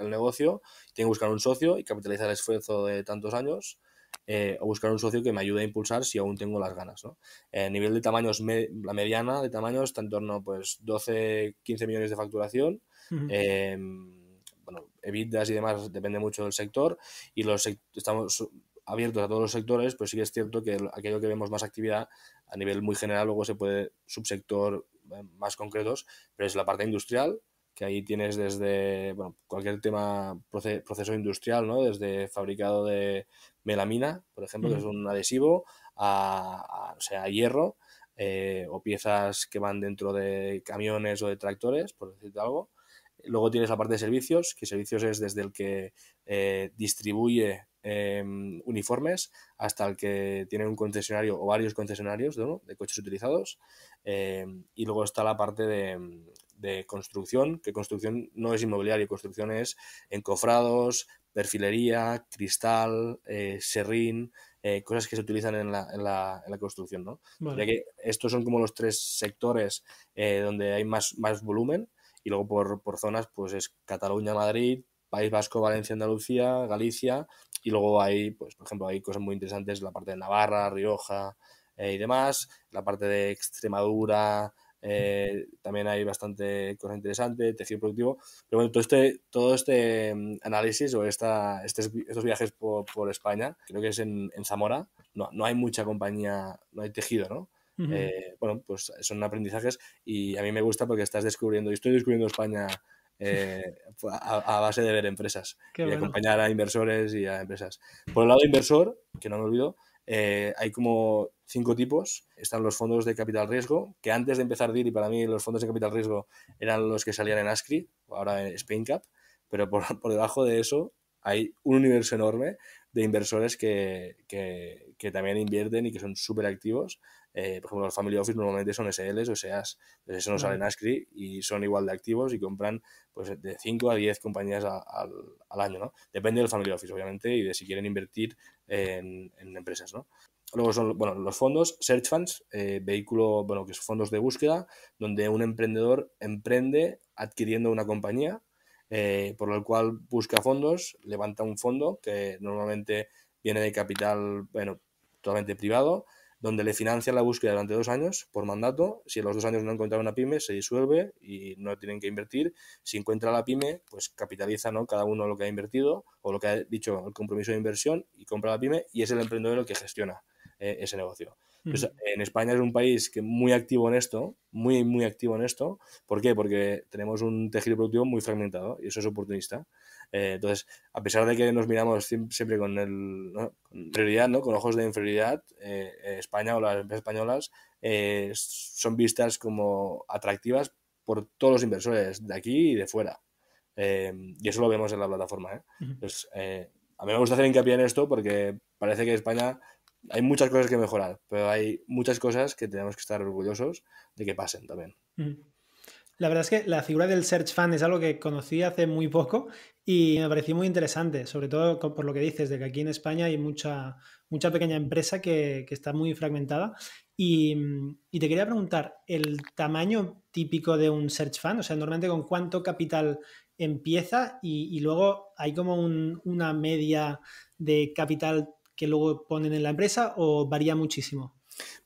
el, negocio, tengo que buscar un socio y capitalizar el esfuerzo de tantos años. Eh, o buscar un socio que me ayude a impulsar si aún tengo las ganas. ¿no? Eh, nivel de tamaños, la mediana de tamaños está en torno a pues, 12, 15 millones de facturación. Em, bueno, y demás depende mucho del sector y los estamos abiertos a todos los sectores, pues sí que es cierto que aquello que vemos más actividad a nivel muy general luego se puede subsector eh, más concretos, pero es la parte industrial, que ahí tienes desde bueno, cualquier tema, proceso industrial, ¿no? desde fabricado de melamina, por ejemplo, que es un adhesivo, a, sea, hierro, eh, o piezas que van dentro de camiones o de tractores, por decirte algo. Luego tienes la parte de servicios, que servicios es desde el que eh, distribuye Em, uniformes hasta el que tiene un concesionario o varios concesionarios de coches utilizados. Em, y luego está la parte de, construcción, que construcción no es inmobiliario, construcción es encofrados, perfilería, cristal, eh, serrín. Eh, cosas que se utilizan en la, en la, en la construcción, ¿no? que estos son como los tres sectores eh, donde hay más, más volumen y luego por, por zonas, pues es Cataluña, Madrid, País Vasco, Valencia, Andalucía, Galicia y luego hay, pues, por ejemplo, hay cosas muy interesantes, la parte de Navarra, Rioja eh, y demás, la parte de Extremadura, eh, también hay bastante cosa interesante, tejido productivo. Pero bueno, todo este, todo este mm, análisis o esta, estos viajes por, España, creo que es en, Zamora, no, hay mucha compañía, no hay tejido, ¿no? Eh, bueno, pues son aprendizajes y a mí me gusta porque estás descubriendo, y estoy descubriendo España eh, a, base de ver empresas y acompañar a inversores y a empresas. Por el lado inversor, que no me olvido, eh, hay como cinco tipos. Están los fondos de capital riesgo, que antes de empezar DIR, y para mí los fondos de capital riesgo eran los que salían en ASCRI, ahora en SpainCap, pero por, debajo de eso hay un universo enorme de inversores que, que, que también invierten y que son súper activos eh, por ejemplo, los Family Office normalmente son SLs o seas de eso no sale en ASCRI y son igual de activos y compran pues, de 5 a 10 compañías al año, ¿no? Depende del Family Office, obviamente, y de si quieren invertir en, empresas, ¿no? Luego son bueno, los fondos, search funds, eh, vehículo, bueno, que son fondos de búsqueda, donde un emprendedor emprende adquiriendo una compañía, eh, por lo cual busca fondos, levanta un fondo que normalmente viene de capital, bueno, totalmente privado, donde le financia la búsqueda durante dos años por mandato. Si en los dos años no encuentra una pyme, se disuelve y no tienen que invertir. Si encuentra la pyme, pues capitaliza ¿no? cada uno lo que ha invertido o lo que ha dicho el compromiso de inversión y compra la pyme y es el emprendedor el que gestiona eh, ese negocio. Pues, mm. en España es un país que muy activo en esto, muy, muy activo en esto. ¿Por qué? Porque tenemos un tejido productivo muy fragmentado y eso es oportunista. Eh, entonces, a pesar de que nos miramos siempre con, el, con ojos de inferioridad, eh, España o las empresas españolas eh, son vistas como atractivas por todos los inversores de aquí y de fuera. y eso lo vemos en la plataforma. a mí me gusta hacer hincapié en esto porque parece que España hay muchas cosas que mejorar, pero hay muchas cosas que tenemos que estar orgullosos de que pasen también. Mm. La verdad es que la figura del Search Fund es algo que conocí hace muy poco y me pareció muy interesante, sobre todo por lo que dices, de que aquí en España hay mucha, mucha pequeña empresa que, está muy fragmentada. Y, te quería preguntar, ¿el tamaño típico de un Search Fund, o sea, normalmente con cuánto capital empieza y, luego hay como una media de capital que luego ponen en la empresa o varía muchísimo?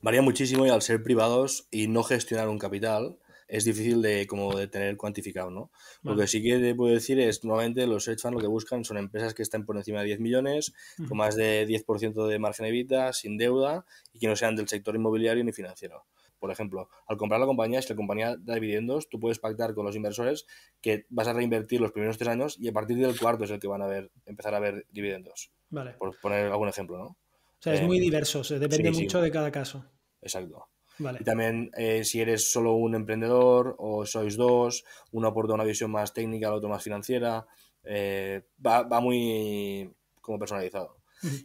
Varía muchísimo y al ser privados y no gestionar un capital es difícil de, como de tener cuantificado, ¿no? Lo que sí que te puedo decir es, normalmente los hedge funds lo que buscan son empresas que estén por encima de 10 millones, con más de 10% de margen vida, sin deuda y que no sean del sector inmobiliario ni financiero. Por ejemplo, al comprar la compañía, si la compañía da dividendos, tú puedes pactar con los inversores que vas a reinvertir los primeros tres años y a partir del cuarto es el que van a ver, empezar a ver dividendos. Vale. Por poner algún ejemplo, ¿no? O sea, es muy eh, diverso, depende mucho de cada caso. Exacto. Vale. Y también eh, si eres solo un emprendedor o sois dos, uno aporta una visión más técnica, el otro más financiera, eh, va, va, muy como personalizado.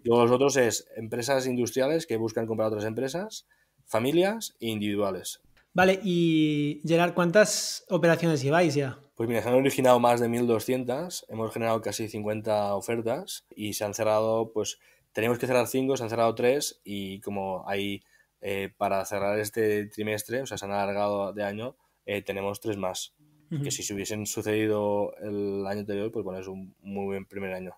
Y luego los otros es empresas industriales que buscan comprar otras empresas, familias e individuales. Vale, y Gerard, ¿cuántas operaciones lleváis ya? Pues mira, se han originado más de 1.200, hemos generado casi 50 ofertas y se han cerrado, pues tenemos que cerrar 5, se han cerrado 3 y como hay eh, para cerrar este trimestre, o sea, se han alargado de año, eh, tenemos 3 más. Que si se hubiesen sucedido el año anterior, pues bueno, es un muy buen primer año.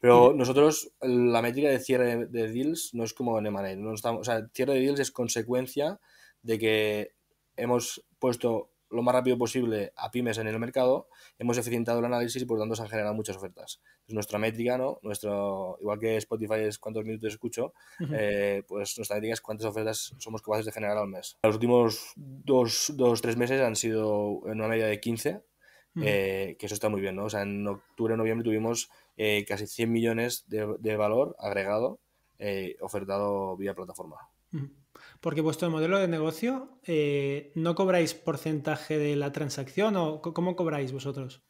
Pero nosotros, la métrica de cierre de deals no es como en M&A. No o sea, cierre de deals es consecuencia de que hemos puesto lo más rápido posible a pymes en el mercado, hemos eficientado el análisis y por lo tanto se han generado muchas ofertas. nuestra métrica, ¿no? Nuestro, igual que Spotify es cuántos minutos escucho, eh, pues nuestra métrica es cuántas ofertas somos capaces de generar al mes. Los últimos dos, dos tres meses han sido en una media de 15 eh, que eso está muy bien, ¿no? O sea, en octubre, noviembre tuvimos eh, casi 100 millones de, valor agregado eh, ofertado vía plataforma. Porque vuestro modelo de negocio, ¿no cobráis porcentaje de la transacción o cómo cobráis vosotros?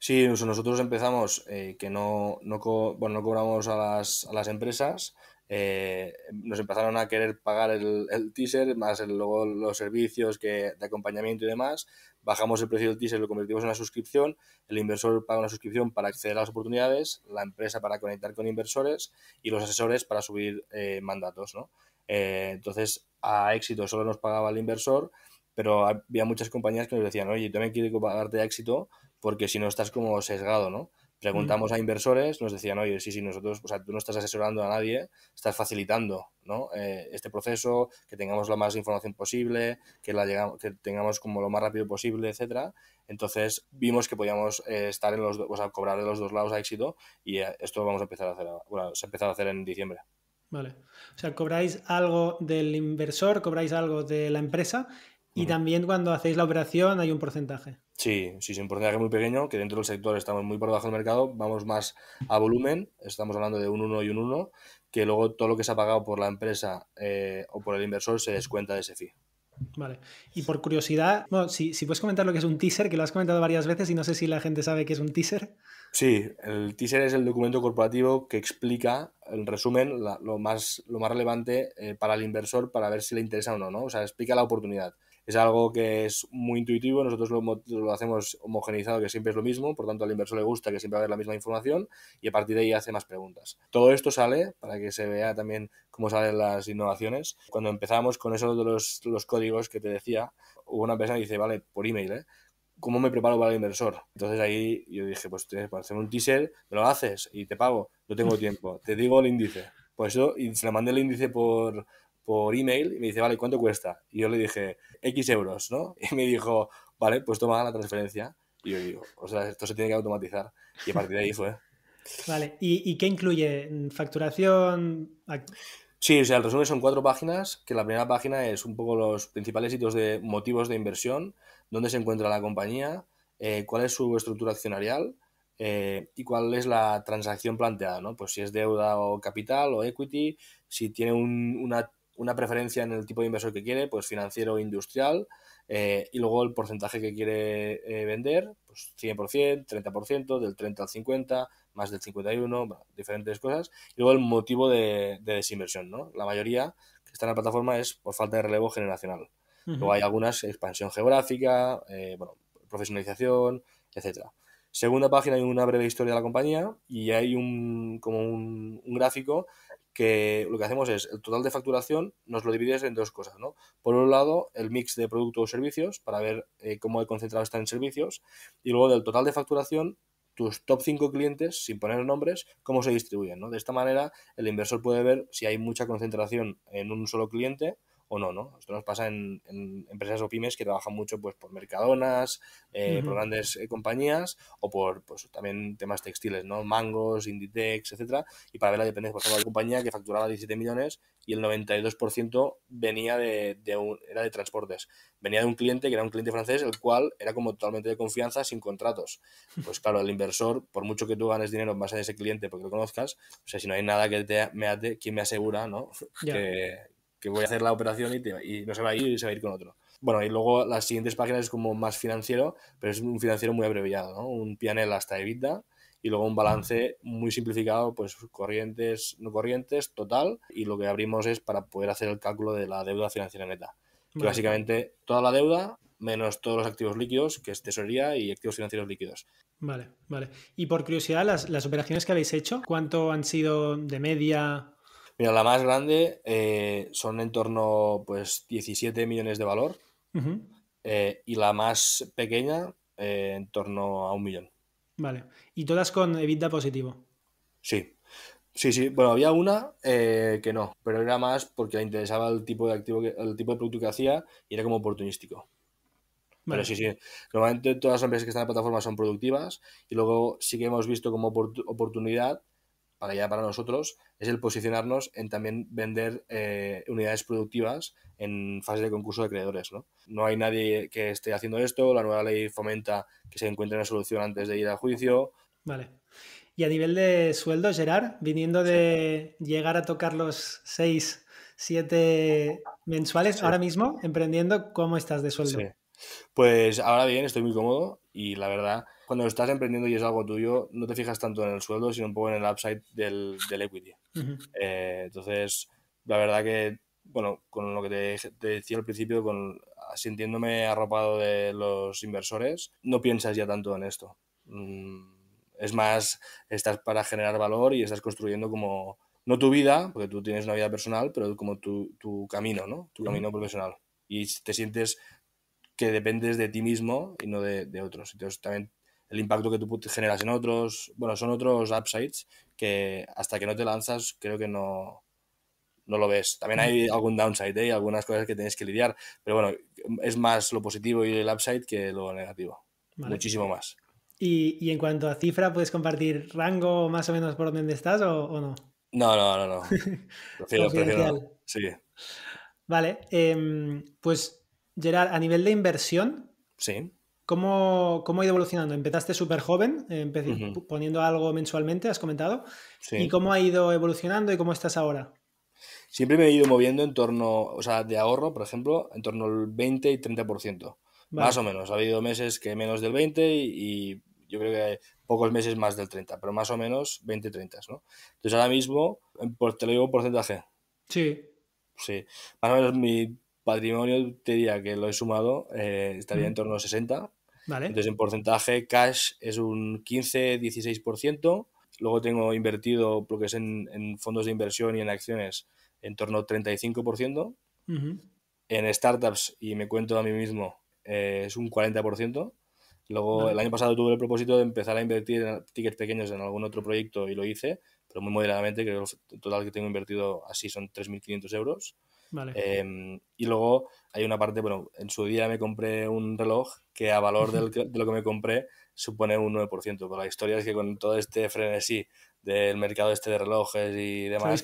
Sí, nosotros empezamos que no, bueno, no cobramos a las, a las empresas, nos empezaron a querer pagar el, teaser, más luego los servicios de acompañamiento y demás, bajamos el precio del teaser, lo convertimos en una suscripción, el inversor paga una suscripción para acceder a las oportunidades, la empresa para conectar con inversores y los asesores para subir eh, mandatos. ¿no? Eh, entonces, a éxito solo nos pagaba el inversor, pero había muchas compañías que nos decían, oye, yo también quiero pagarte a éxito porque si no estás como sesgado, ¿no? Preguntamos a inversores, nos decían, oye, sí, sí, nosotros, o sea, tú no estás asesorando a nadie, estás facilitando ¿no? Eh, este proceso, que tengamos la más información posible, que la llegamos, que tengamos como lo más rápido posible, etcétera. Entonces vimos que podíamos eh, estar en los, o sea, cobrar de los dos lados a éxito y eh, esto vamos a empezar a hacer, bueno, se ha empezado a hacer en diciembre. Vale. O sea, cobráis algo del inversor, cobráis algo de la empresa y también cuando hacéis la operación hay un porcentaje. Sí, sí, es un porcentaje muy pequeño, que dentro del sector estamos muy por debajo del mercado, vamos más a volumen, estamos hablando de un 1 y un 1, que luego todo lo que se ha pagado por la empresa eh, o por el inversor se descuenta de ese fee. Vale. Y por curiosidad, si, puedes comentar lo que es un teaser, que lo has comentado varias veces y no sé si la gente sabe qué es un teaser. Sí, el teaser es el documento corporativo que explica, en resumen, lo, más, lo más relevante eh, para el inversor para ver si le interesa o no, ¿no? O sea, explica la oportunidad. Es algo que es muy intuitivo, nosotros lo, hacemos homogeneizado, que siempre es lo mismo, por tanto al inversor le gusta que siempre va la misma información y a partir de ahí hace más preguntas. Todo esto sale para que se vea también cómo salen las innovaciones. Cuando empezamos con esos de los, códigos que te decía, hubo una persona que dice, vale, por email, ¿eh? ¿cómo me preparo para el inversor? Entonces ahí yo dije, pues te para hacer un teaser, me lo haces y te pago, no tengo tiempo, te digo el índice. Pues y se le mandé el índice por, por email y me dice, vale, ¿cuánto cuesta? Y yo le dije, X euros, ¿no? Y me dijo, vale, pues toma la transferencia. Y yo digo, o sea, esto se tiene que automatizar. Y a partir de ahí fue. Vale, ¿y, y qué incluye? ¿Facturación? Sí, o sea, el resumen son cuatro páginas, que la primera página es un poco los principales sitios de motivos de inversión, dónde se encuentra la compañía, eh, cuál es su estructura accionarial eh, y cuál es la transacción planteada, ¿no? Pues si es deuda o capital o equity, si tiene un, una una preferencia en el tipo de inversor que quiere, pues financiero o industrial, eh, y luego el porcentaje que quiere eh, vender, pues 100%, 30%, del 30 al 50, más del 51, diferentes cosas, y luego el motivo de, desinversión, ¿no? La mayoría que está en la plataforma es por falta de relevo generacional. Luego hay algunas, expansión geográfica, eh, profesionalización, etcétera. Segunda página hay una breve historia de la compañía y hay un, como un, un gráfico que lo que hacemos es el total de facturación nos lo divides en dos cosas, ¿no? Por un lado, el mix de productos o servicios para ver eh, cómo he concentrado está en servicios y luego del total de facturación tus top 5 clientes, sin poner nombres, cómo se distribuyen, ¿no? De esta manera el inversor puede ver si hay mucha concentración en un solo cliente o no, ¿no? Esto nos pasa en, empresas o pymes que trabajan mucho pues, por mercadonas, eh, por grandes eh, compañías o por pues, también temas textiles, ¿no? Mangos, Inditex, etcétera. Y para ver la dependencia, por ejemplo, de compañía que facturaba 17 millones y el 92% venía de, un, era de transportes. Venía de un cliente que era un cliente francés, el cual era como totalmente de confianza, sin contratos. Pues claro, el inversor, por mucho que tú ganes dinero en base a ese cliente porque lo conozcas, o sea, si no hay nada que te, me ¿quién me asegura, ¿no? que voy a hacer la operación y, y, no se va a ir y se va a ir con otro. Bueno, y luego las siguientes páginas es como más financiero, pero es un financiero muy abreviado, ¿no? Un PNL hasta Evita y luego un balance muy simplificado, pues corrientes, no corrientes, total, y lo que abrimos es para poder hacer el cálculo de la deuda financiera neta. básicamente toda la deuda menos todos los activos líquidos, que es tesorería y activos financieros líquidos. Vale, vale. Y por curiosidad, las, las operaciones que habéis hecho, ¿cuánto han sido de media Mira, la más grande eh, son en torno pues 17 millones de valor eh, y la más pequeña eh, en torno a un millón. Vale. ¿Y todas con EBITDA positivo? Sí. Sí, sí. Bueno, había una que no, pero era más porque le interesaba el tipo de activo el tipo de producto que hacía y era como oportunístico. Pero sí, sí. Normalmente todas las empresas que están en la plataforma son productivas y luego sí que hemos visto como oportunidad para ya para nosotros, es el posicionarnos en también vender eh, unidades productivas en fase de concurso de creadores. ¿no? no hay nadie que esté haciendo esto, la nueva ley fomenta que se encuentre una solución antes de ir al juicio. Vale. Y a nivel de sueldo, Gerard, viniendo de llegar a tocar los 6, 7 mensuales ahora mismo, emprendiendo, ¿cómo estás de sueldo? Pues ahora bien, estoy muy cómodo y la verdad cuando estás emprendiendo y es algo tuyo, no te fijas tanto en el sueldo, sino un poco en el upside del, equity. Eh, entonces, la verdad que, bueno, con lo que te, decía al principio, con sintiéndome arropado de los inversores, no piensas ya tanto en esto. Mm, es más, estás para generar valor y estás construyendo como, no tu vida, porque tú tienes una vida personal, pero como tu, camino, ¿no? Tu camino profesional. Y te sientes que dependes de ti mismo y no de, de otros. Entonces también el impacto que tú generas en otros. Bueno, son otros upsides que hasta que no te lanzas creo que no, no lo ves. También hay mm. algún downside y ¿eh? algunas cosas que tienes que lidiar, pero bueno, es más lo positivo y el upside que lo negativo. Muchísimo más. ¿Y, en cuanto a cifra, ¿puedes compartir rango más o menos por donde estás o, no? No, no, no, no. Prefiero, prefiero. Sí. Vale, em, pues Gerard, a nivel de inversión, sí. ¿Cómo, cómo ha ido evolucionando? Empezaste súper joven, poniendo algo mensualmente, has comentado. ¿Y cómo ha ido evolucionando y cómo estás ahora? Siempre me he ido moviendo en torno, o sea, de ahorro, por ejemplo, en torno al 20 y 30%. Más o menos. Ha habido meses que menos del 20 y, yo creo que pocos meses más del 30, pero más o menos 20-30, ¿no? Entonces ahora mismo, em, te lo digo porcentaje. Sí. Sí. Más o menos mi patrimonio, te diría que lo he sumado, eh, estaría en torno a 60 entonces, en porcentaje, cash es un 15-16%. Luego tengo invertido lo es en, fondos de inversión y en acciones en torno al 35%. En startups, y me cuento a mí mismo, eh, es un 40%. Luego, el año pasado tuve el propósito de empezar a invertir en tickets pequeños en algún otro proyecto y lo hice, pero muy moderadamente, creo que el total que tengo invertido así son 3.500 euros. Vale. Em, y luego hay una parte, bueno, en su día me compré un reloj que a valor de lo que me compré supone un 9%, pero la historia es que con todo este frenesí del mercado este de relojes y demás,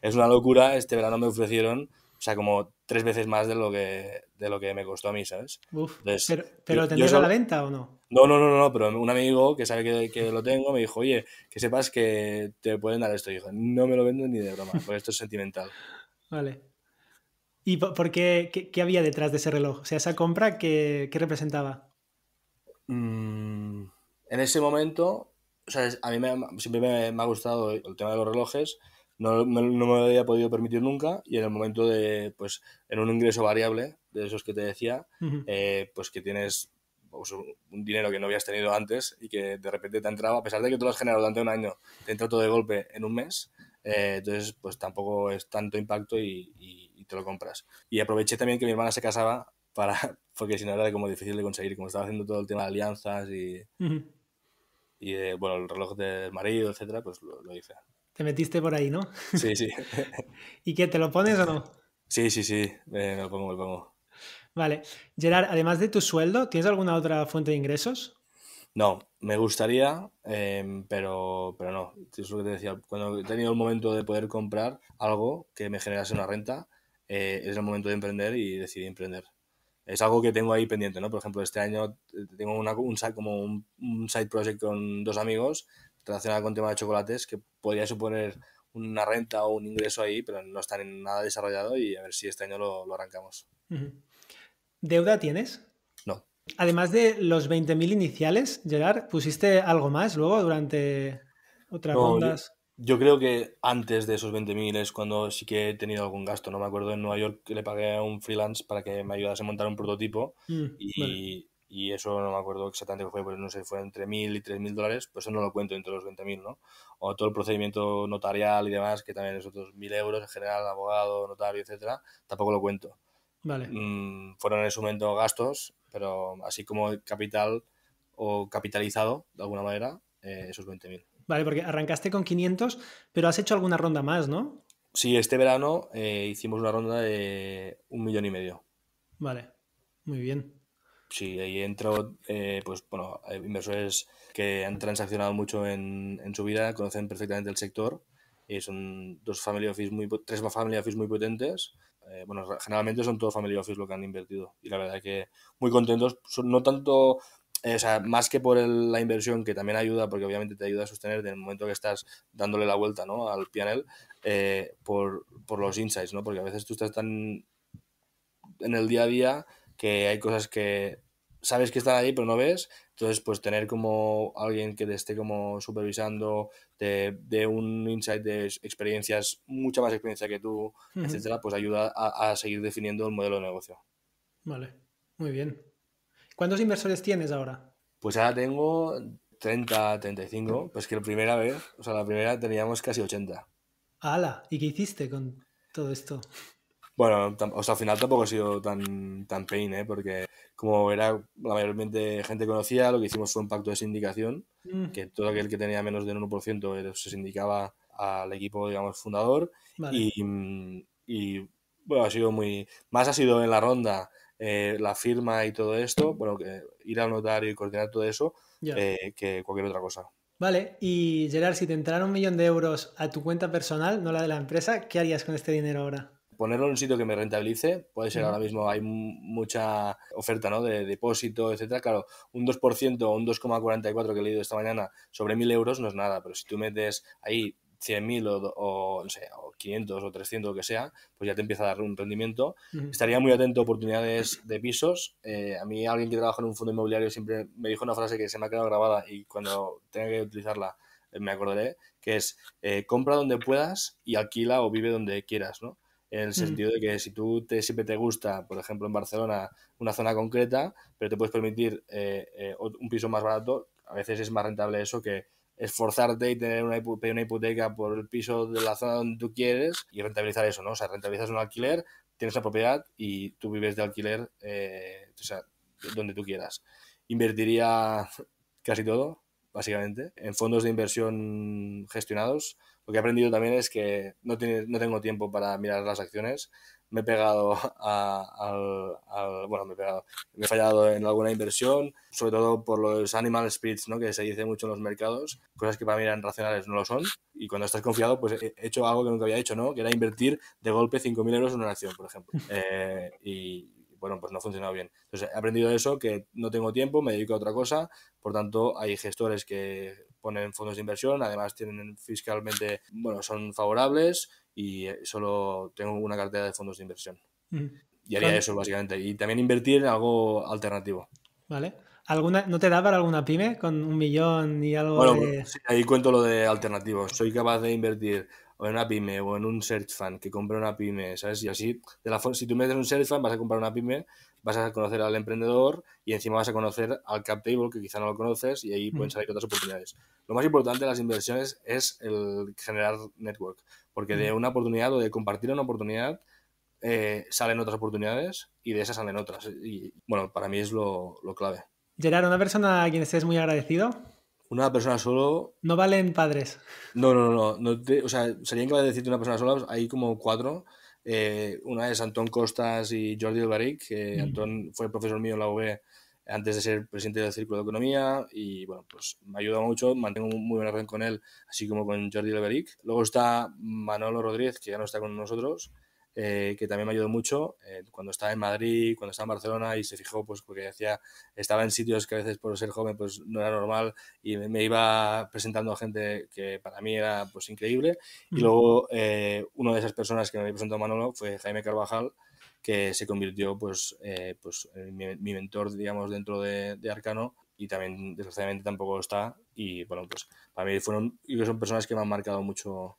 es, una, locura, este verano me ofrecieron o sea, como tres veces más de lo que, de lo que me costó a mí, ¿sabes? ¿Pero, pero a la venta o no? No, no, no, no, pero un amigo que sabe que, lo tengo me dijo, oye, que sepas que te pueden dar esto. Y dije, no me lo vendo ni de broma, porque esto es sentimental. Vale. ¿Y por qué, había detrás de ese reloj? O sea, esa compra, ¿qué, representaba? Mm, en ese momento, o sea, a mí siempre me, ha gustado el tema de los relojes, no, me lo había podido permitir nunca y en el momento de, pues, en un ingreso variable, de esos que te decía, eh, pues que tienes pues, un dinero que no habías tenido antes y que de repente te entraba, a pesar de que tú lo has generado durante un año, te entra todo de golpe en un mes, eh, entonces pues tampoco es tanto impacto y y te lo compras. Y aproveché también que mi hermana se casaba para, porque si no era como difícil de conseguir, como estaba haciendo todo el tema de alianzas y, bueno, el reloj de marido, etcétera, pues lo, hice. Te metiste por ahí, ¿no? Sí, sí. ¿Y qué, te lo pones o no? Sí, sí, sí, lo pongo, lo pongo. Vale. Gerard, además de tu sueldo, ¿tienes alguna otra fuente de ingresos? No, me gustaría, em, pero, pero no. Es lo que te decía. Cuando he tenido el momento de poder comprar algo que me generase una renta, eh, es el momento de emprender y decidí emprender. Es algo que tengo ahí pendiente, ¿no? Por ejemplo, este año eh, tengo un, como un, side project con dos amigos relacionado con tema de chocolates que podría suponer una renta o un ingreso ahí, pero no está en nada desarrollado y a ver si este año lo, arrancamos. ¿Deuda tienes? No. Además de los 20.000 iniciales, Gerard, ¿pusiste algo más luego durante otras rondas? Yo creo que antes de esos 20.000 es cuando sí que he tenido algún gasto. No me acuerdo en Nueva York que le pagué a un freelance para que me ayudase a montar un prototipo mm, y, eso no me acuerdo exactamente qué fue, pero no sé, fue entre 1.000 y 3.000 dólares, pues eso no lo cuento entre los 20.000, ¿no? O todo el procedimiento notarial y demás, que también es otros 1.000 euros en general, abogado, notario, etcétera, tampoco lo cuento. Vale. Mm, fueron en su momento gastos, pero así como capital o capitalizado de alguna manera, eh, esos 20.000. Vale, porque arrancaste con 500, pero has hecho alguna ronda más, ¿no? Sí, este verano eh, hicimos una ronda de un millón y medio. Vale, muy bien. Sí, ahí entro, eh, pues bueno, eh, inversores que han transaccionado mucho en, su vida, conocen perfectamente el sector y son dos family office muy, tres family office muy potentes. bueno, generalmente son todos family office lo que han invertido y la verdad que muy contentos, no tanto o sea, más que por la inversión, que también ayuda, porque obviamente te ayuda a sostener en el momento que estás dándole la vuelta ¿no? al pianel, eh, por, los insights, ¿no? porque a veces tú estás tan en el día a día que hay cosas que sabes que están ahí pero no ves, entonces pues tener como alguien que te esté como supervisando de, dé un insight de experiencias, mucha más experiencia que tú, etcétera, pues ayuda a seguir definiendo el modelo de negocio. Vale, muy bien. ¿Cuántos inversores tienes ahora? Pues ahora tengo 30, 35. Pues que la primera vez, o sea, la primera teníamos casi 80. ¡Hala! ¿Y qué hiciste con todo esto? Bueno, o sea, al final tampoco ha sido tan, tan pain, ¿eh? porque como era la mayormente gente conocía, lo que hicimos fue un pacto de sindicación, mm. que todo aquel que tenía menos del 1% eh, se sindicaba al equipo, digamos, fundador. y, bueno, ha sido muy... Más ha sido en la ronda eh, la firma y todo esto, bueno, que ir al notario y coordinar todo eso, eh, que cualquier otra cosa. Vale, y Gerard, si te entraran un millón de euros a tu cuenta personal, no la de la empresa, ¿qué harías con este dinero ahora? Ponerlo en un sitio que me rentabilice, puede ser ahora mismo, hay mucha oferta ¿no? de depósito, etcétera. Claro, un 2% o un 2,44 que he leído esta mañana sobre 1.000 euros no es nada, pero si tú metes ahí 100.000 o, o, no sé, o 500 o 300, lo que sea, pues ya te empieza a dar un rendimiento. Estaría muy atento a oportunidades de pisos. Eh, a mí alguien que trabaja en un fondo inmobiliario siempre me dijo una frase que se me ha quedado grabada y cuando tenga que utilizarla eh, me acordaré, que es eh, compra donde puedas y alquila o vive donde quieras, ¿no? En el mm. sentido de que si tú te, siempre te gusta, por ejemplo, en Barcelona, una zona concreta, pero te puedes permitir un piso más barato, a veces es más rentable eso que esforzarte y tener una, hipoteca por el piso de la zona donde tú quieres y rentabilizar eso, ¿no? O sea, rentabilizas un alquiler, tienes la propiedad y tú vives de alquiler eh, donde tú quieras. Invertiría casi todo, básicamente, en fondos de inversión gestionados. Lo que he aprendido también es que no, no tengo tiempo para mirar las acciones me he pegado al, bueno, me he fallado en alguna inversión, sobre todo por los animal spirits, ¿no? Que se dice mucho en los mercados, cosas que para mí eran racionales, no lo son. Y cuando estás confiado, pues he hecho algo que nunca había hecho, ¿no? Que era invertir de golpe 5.000 euros en una acción, por ejemplo. Eh, y, bueno, pues no ha funcionado bien. Entonces he aprendido eso, que no tengo tiempo, me dedico a otra cosa, por tanto hay gestores que ponen fondos de inversión, además tienen fiscalmente, bueno, son favorables y solo tengo una cartera de fondos de inversión. Y haría eso básicamente, y también invertir en algo alternativo. Vale. ¿Alguna, ¿No te da para alguna pyme con un millón y algo? de... ahí cuento lo de alternativo. Soy capaz de invertir o en una pyme o en un search fan que compra una pyme, ¿sabes? Y así, de la, si tú metes un search fan vas a comprar una pyme, vas a conocer al emprendedor y encima vas a conocer al cap table que quizá no lo conoces y ahí pueden mm. salir otras oportunidades. Lo más importante de las inversiones es el generar network, porque de mm. una oportunidad o de compartir una oportunidad eh, salen otras oportunidades y de esas salen otras. Y bueno, para mí es lo, lo clave. Gerardo, una persona a quien estés muy agradecido. Una persona solo. No valen padres. No, no, no. no o sea, sería incapaz decirte una persona sola. Hay como cuatro. Eh, una es Antón Costas y Jordi Albaric, mm. Antón fue profesor mío en la UB antes de ser presidente del Círculo de Economía y bueno, pues me ha ayudado mucho, mantengo muy buena relación con él, así como con Jordi Albaric. Luego está Manolo Rodríguez, que ya no está con nosotros, eh, que también me ayudó mucho eh, cuando estaba en Madrid, cuando estaba en Barcelona y se fijó, pues porque decía, estaba en sitios que a veces por ser joven pues no era normal y me, iba presentando a gente que para mí era pues increíble. Y luego eh, una de esas personas que me presentó Manolo fue Jaime Carvajal, que se convirtió pues, pues en mi, mentor, digamos, dentro de, Arcano y también desgraciadamente tampoco está y bueno pues para mí fueron y son personas que me han marcado mucho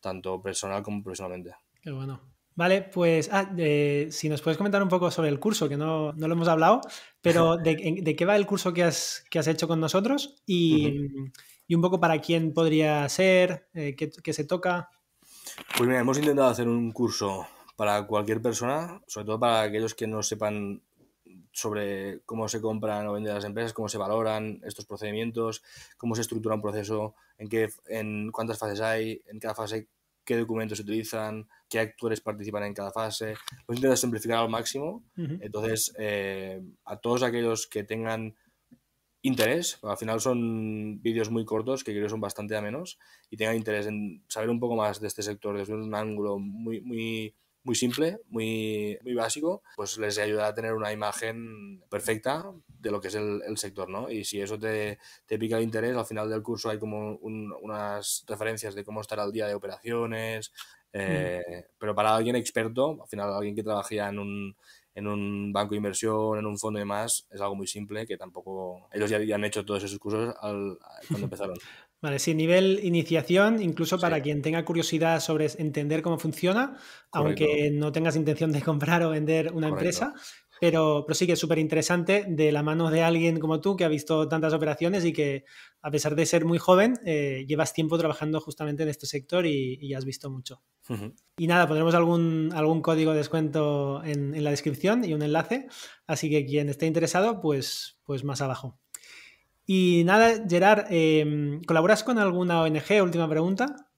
tanto personal como profesionalmente qué bueno Vale, pues ah, eh, si nos puedes comentar un poco sobre el curso, que no, lo hemos hablado, pero de, qué va el curso que has, que has hecho con nosotros y, un poco para quién podría ser, eh, qué, se toca. Pues mira, hemos intentado hacer un curso para cualquier persona, sobre todo para aquellos que no sepan sobre cómo se compran o venden las empresas, cómo se valoran estos procedimientos, cómo se estructura un proceso, en, qué, en cuántas fases hay, en cada fase qué documentos se utilizan, qué actores participan en cada fase. Lo intento simplificar al máximo. Entonces, eh, a todos aquellos que tengan interés, al final son vídeos muy cortos que creo son bastante a menos, y tengan interés en saber un poco más de este sector desde un ángulo muy, muy muy simple, muy, muy básico, pues les ayuda a tener una imagen perfecta de lo que es el, sector, ¿no? Y si eso te, pica el interés, al final del curso hay como unas referencias de cómo estar al día de operaciones, eh, mm. pero para alguien experto, al final alguien que trabaja en un, en un banco de inversión, en un fondo y demás, es algo muy simple que tampoco... Ellos ya, habían hecho todos esos cursos al, cuando empezaron. Vale, sí, nivel iniciación, incluso para quien tenga curiosidad sobre entender cómo funciona, aunque no tengas intención de comprar o vender una empresa, pero, sí que es súper interesante de la mano de alguien como tú que ha visto tantas operaciones y que a pesar de ser muy joven, eh, llevas tiempo trabajando justamente en este sector y, has visto mucho. Y nada, pondremos algún, algún código de descuento en, en, la descripción y un enlace, así que quien esté interesado, pues, pues más abajo. Y nada, Gerard, em, ¿colaboras con alguna ONG? Última pregunta.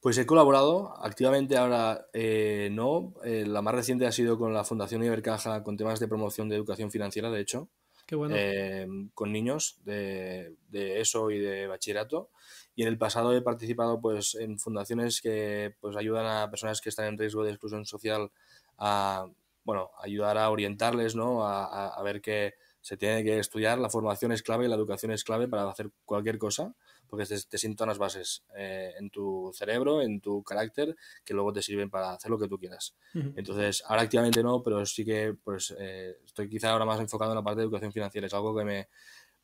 Pues he colaborado activamente ahora eh, no. Eh, la más reciente ha sido con la Fundación Ibercaja con temas de promoción de educación financiera, de hecho. Qué bueno. Em, con niños de, ESO y de bachillerato. Y en el pasado he participado pues, en fundaciones que pues, ayudan a personas que están en riesgo de exclusión social a bueno, ayudar a orientarles, ¿no? a ver qué se tiene que estudiar, la formación es clave y la educación es clave para hacer cualquier cosa, porque te, te sientan las bases eh, en tu cerebro, en tu carácter, que luego te sirven para hacer lo que tú quieras. Entonces, ahora activamente no, pero sí que pues, eh, estoy quizá ahora más enfocado en la parte de educación financiera, es algo que me,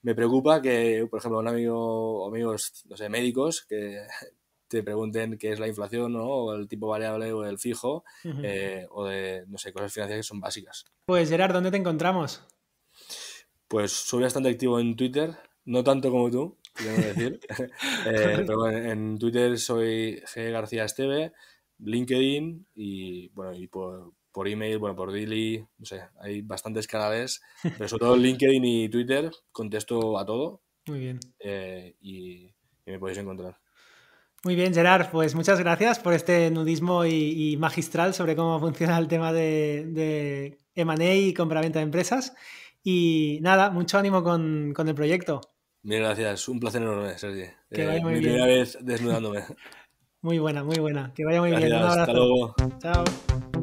me preocupa que, por ejemplo, un amigo, amigos, no sé, médicos, que te pregunten qué es la inflación o el tipo variable o el fijo eh, o de, no sé, cosas financieras que son básicas. Pues Gerard, ¿dónde te encontramos? pues soy bastante activo en Twitter, no tanto como tú, quiero decir, eh, pero bueno, en Twitter soy G. García Esteve, LinkedIn y, bueno, y por, por email, bueno, por Dili, no sé, hay bastantes canales, pero sobre todo en LinkedIn y Twitter, contesto a todo. Muy bien. Eh, y, me podéis encontrar. Muy bien, Gerard, pues muchas gracias por este nudismo y, magistral sobre cómo funciona el tema de, de M&A y compra-venta de empresas. Y nada, mucho ánimo con, con el proyecto. Mil gracias, un placer enorme, Sergio Que vaya eh, muy bien. vez desnudándome. muy buena, muy buena. Que vaya muy bien. Un abrazo. Hasta luego. Chao.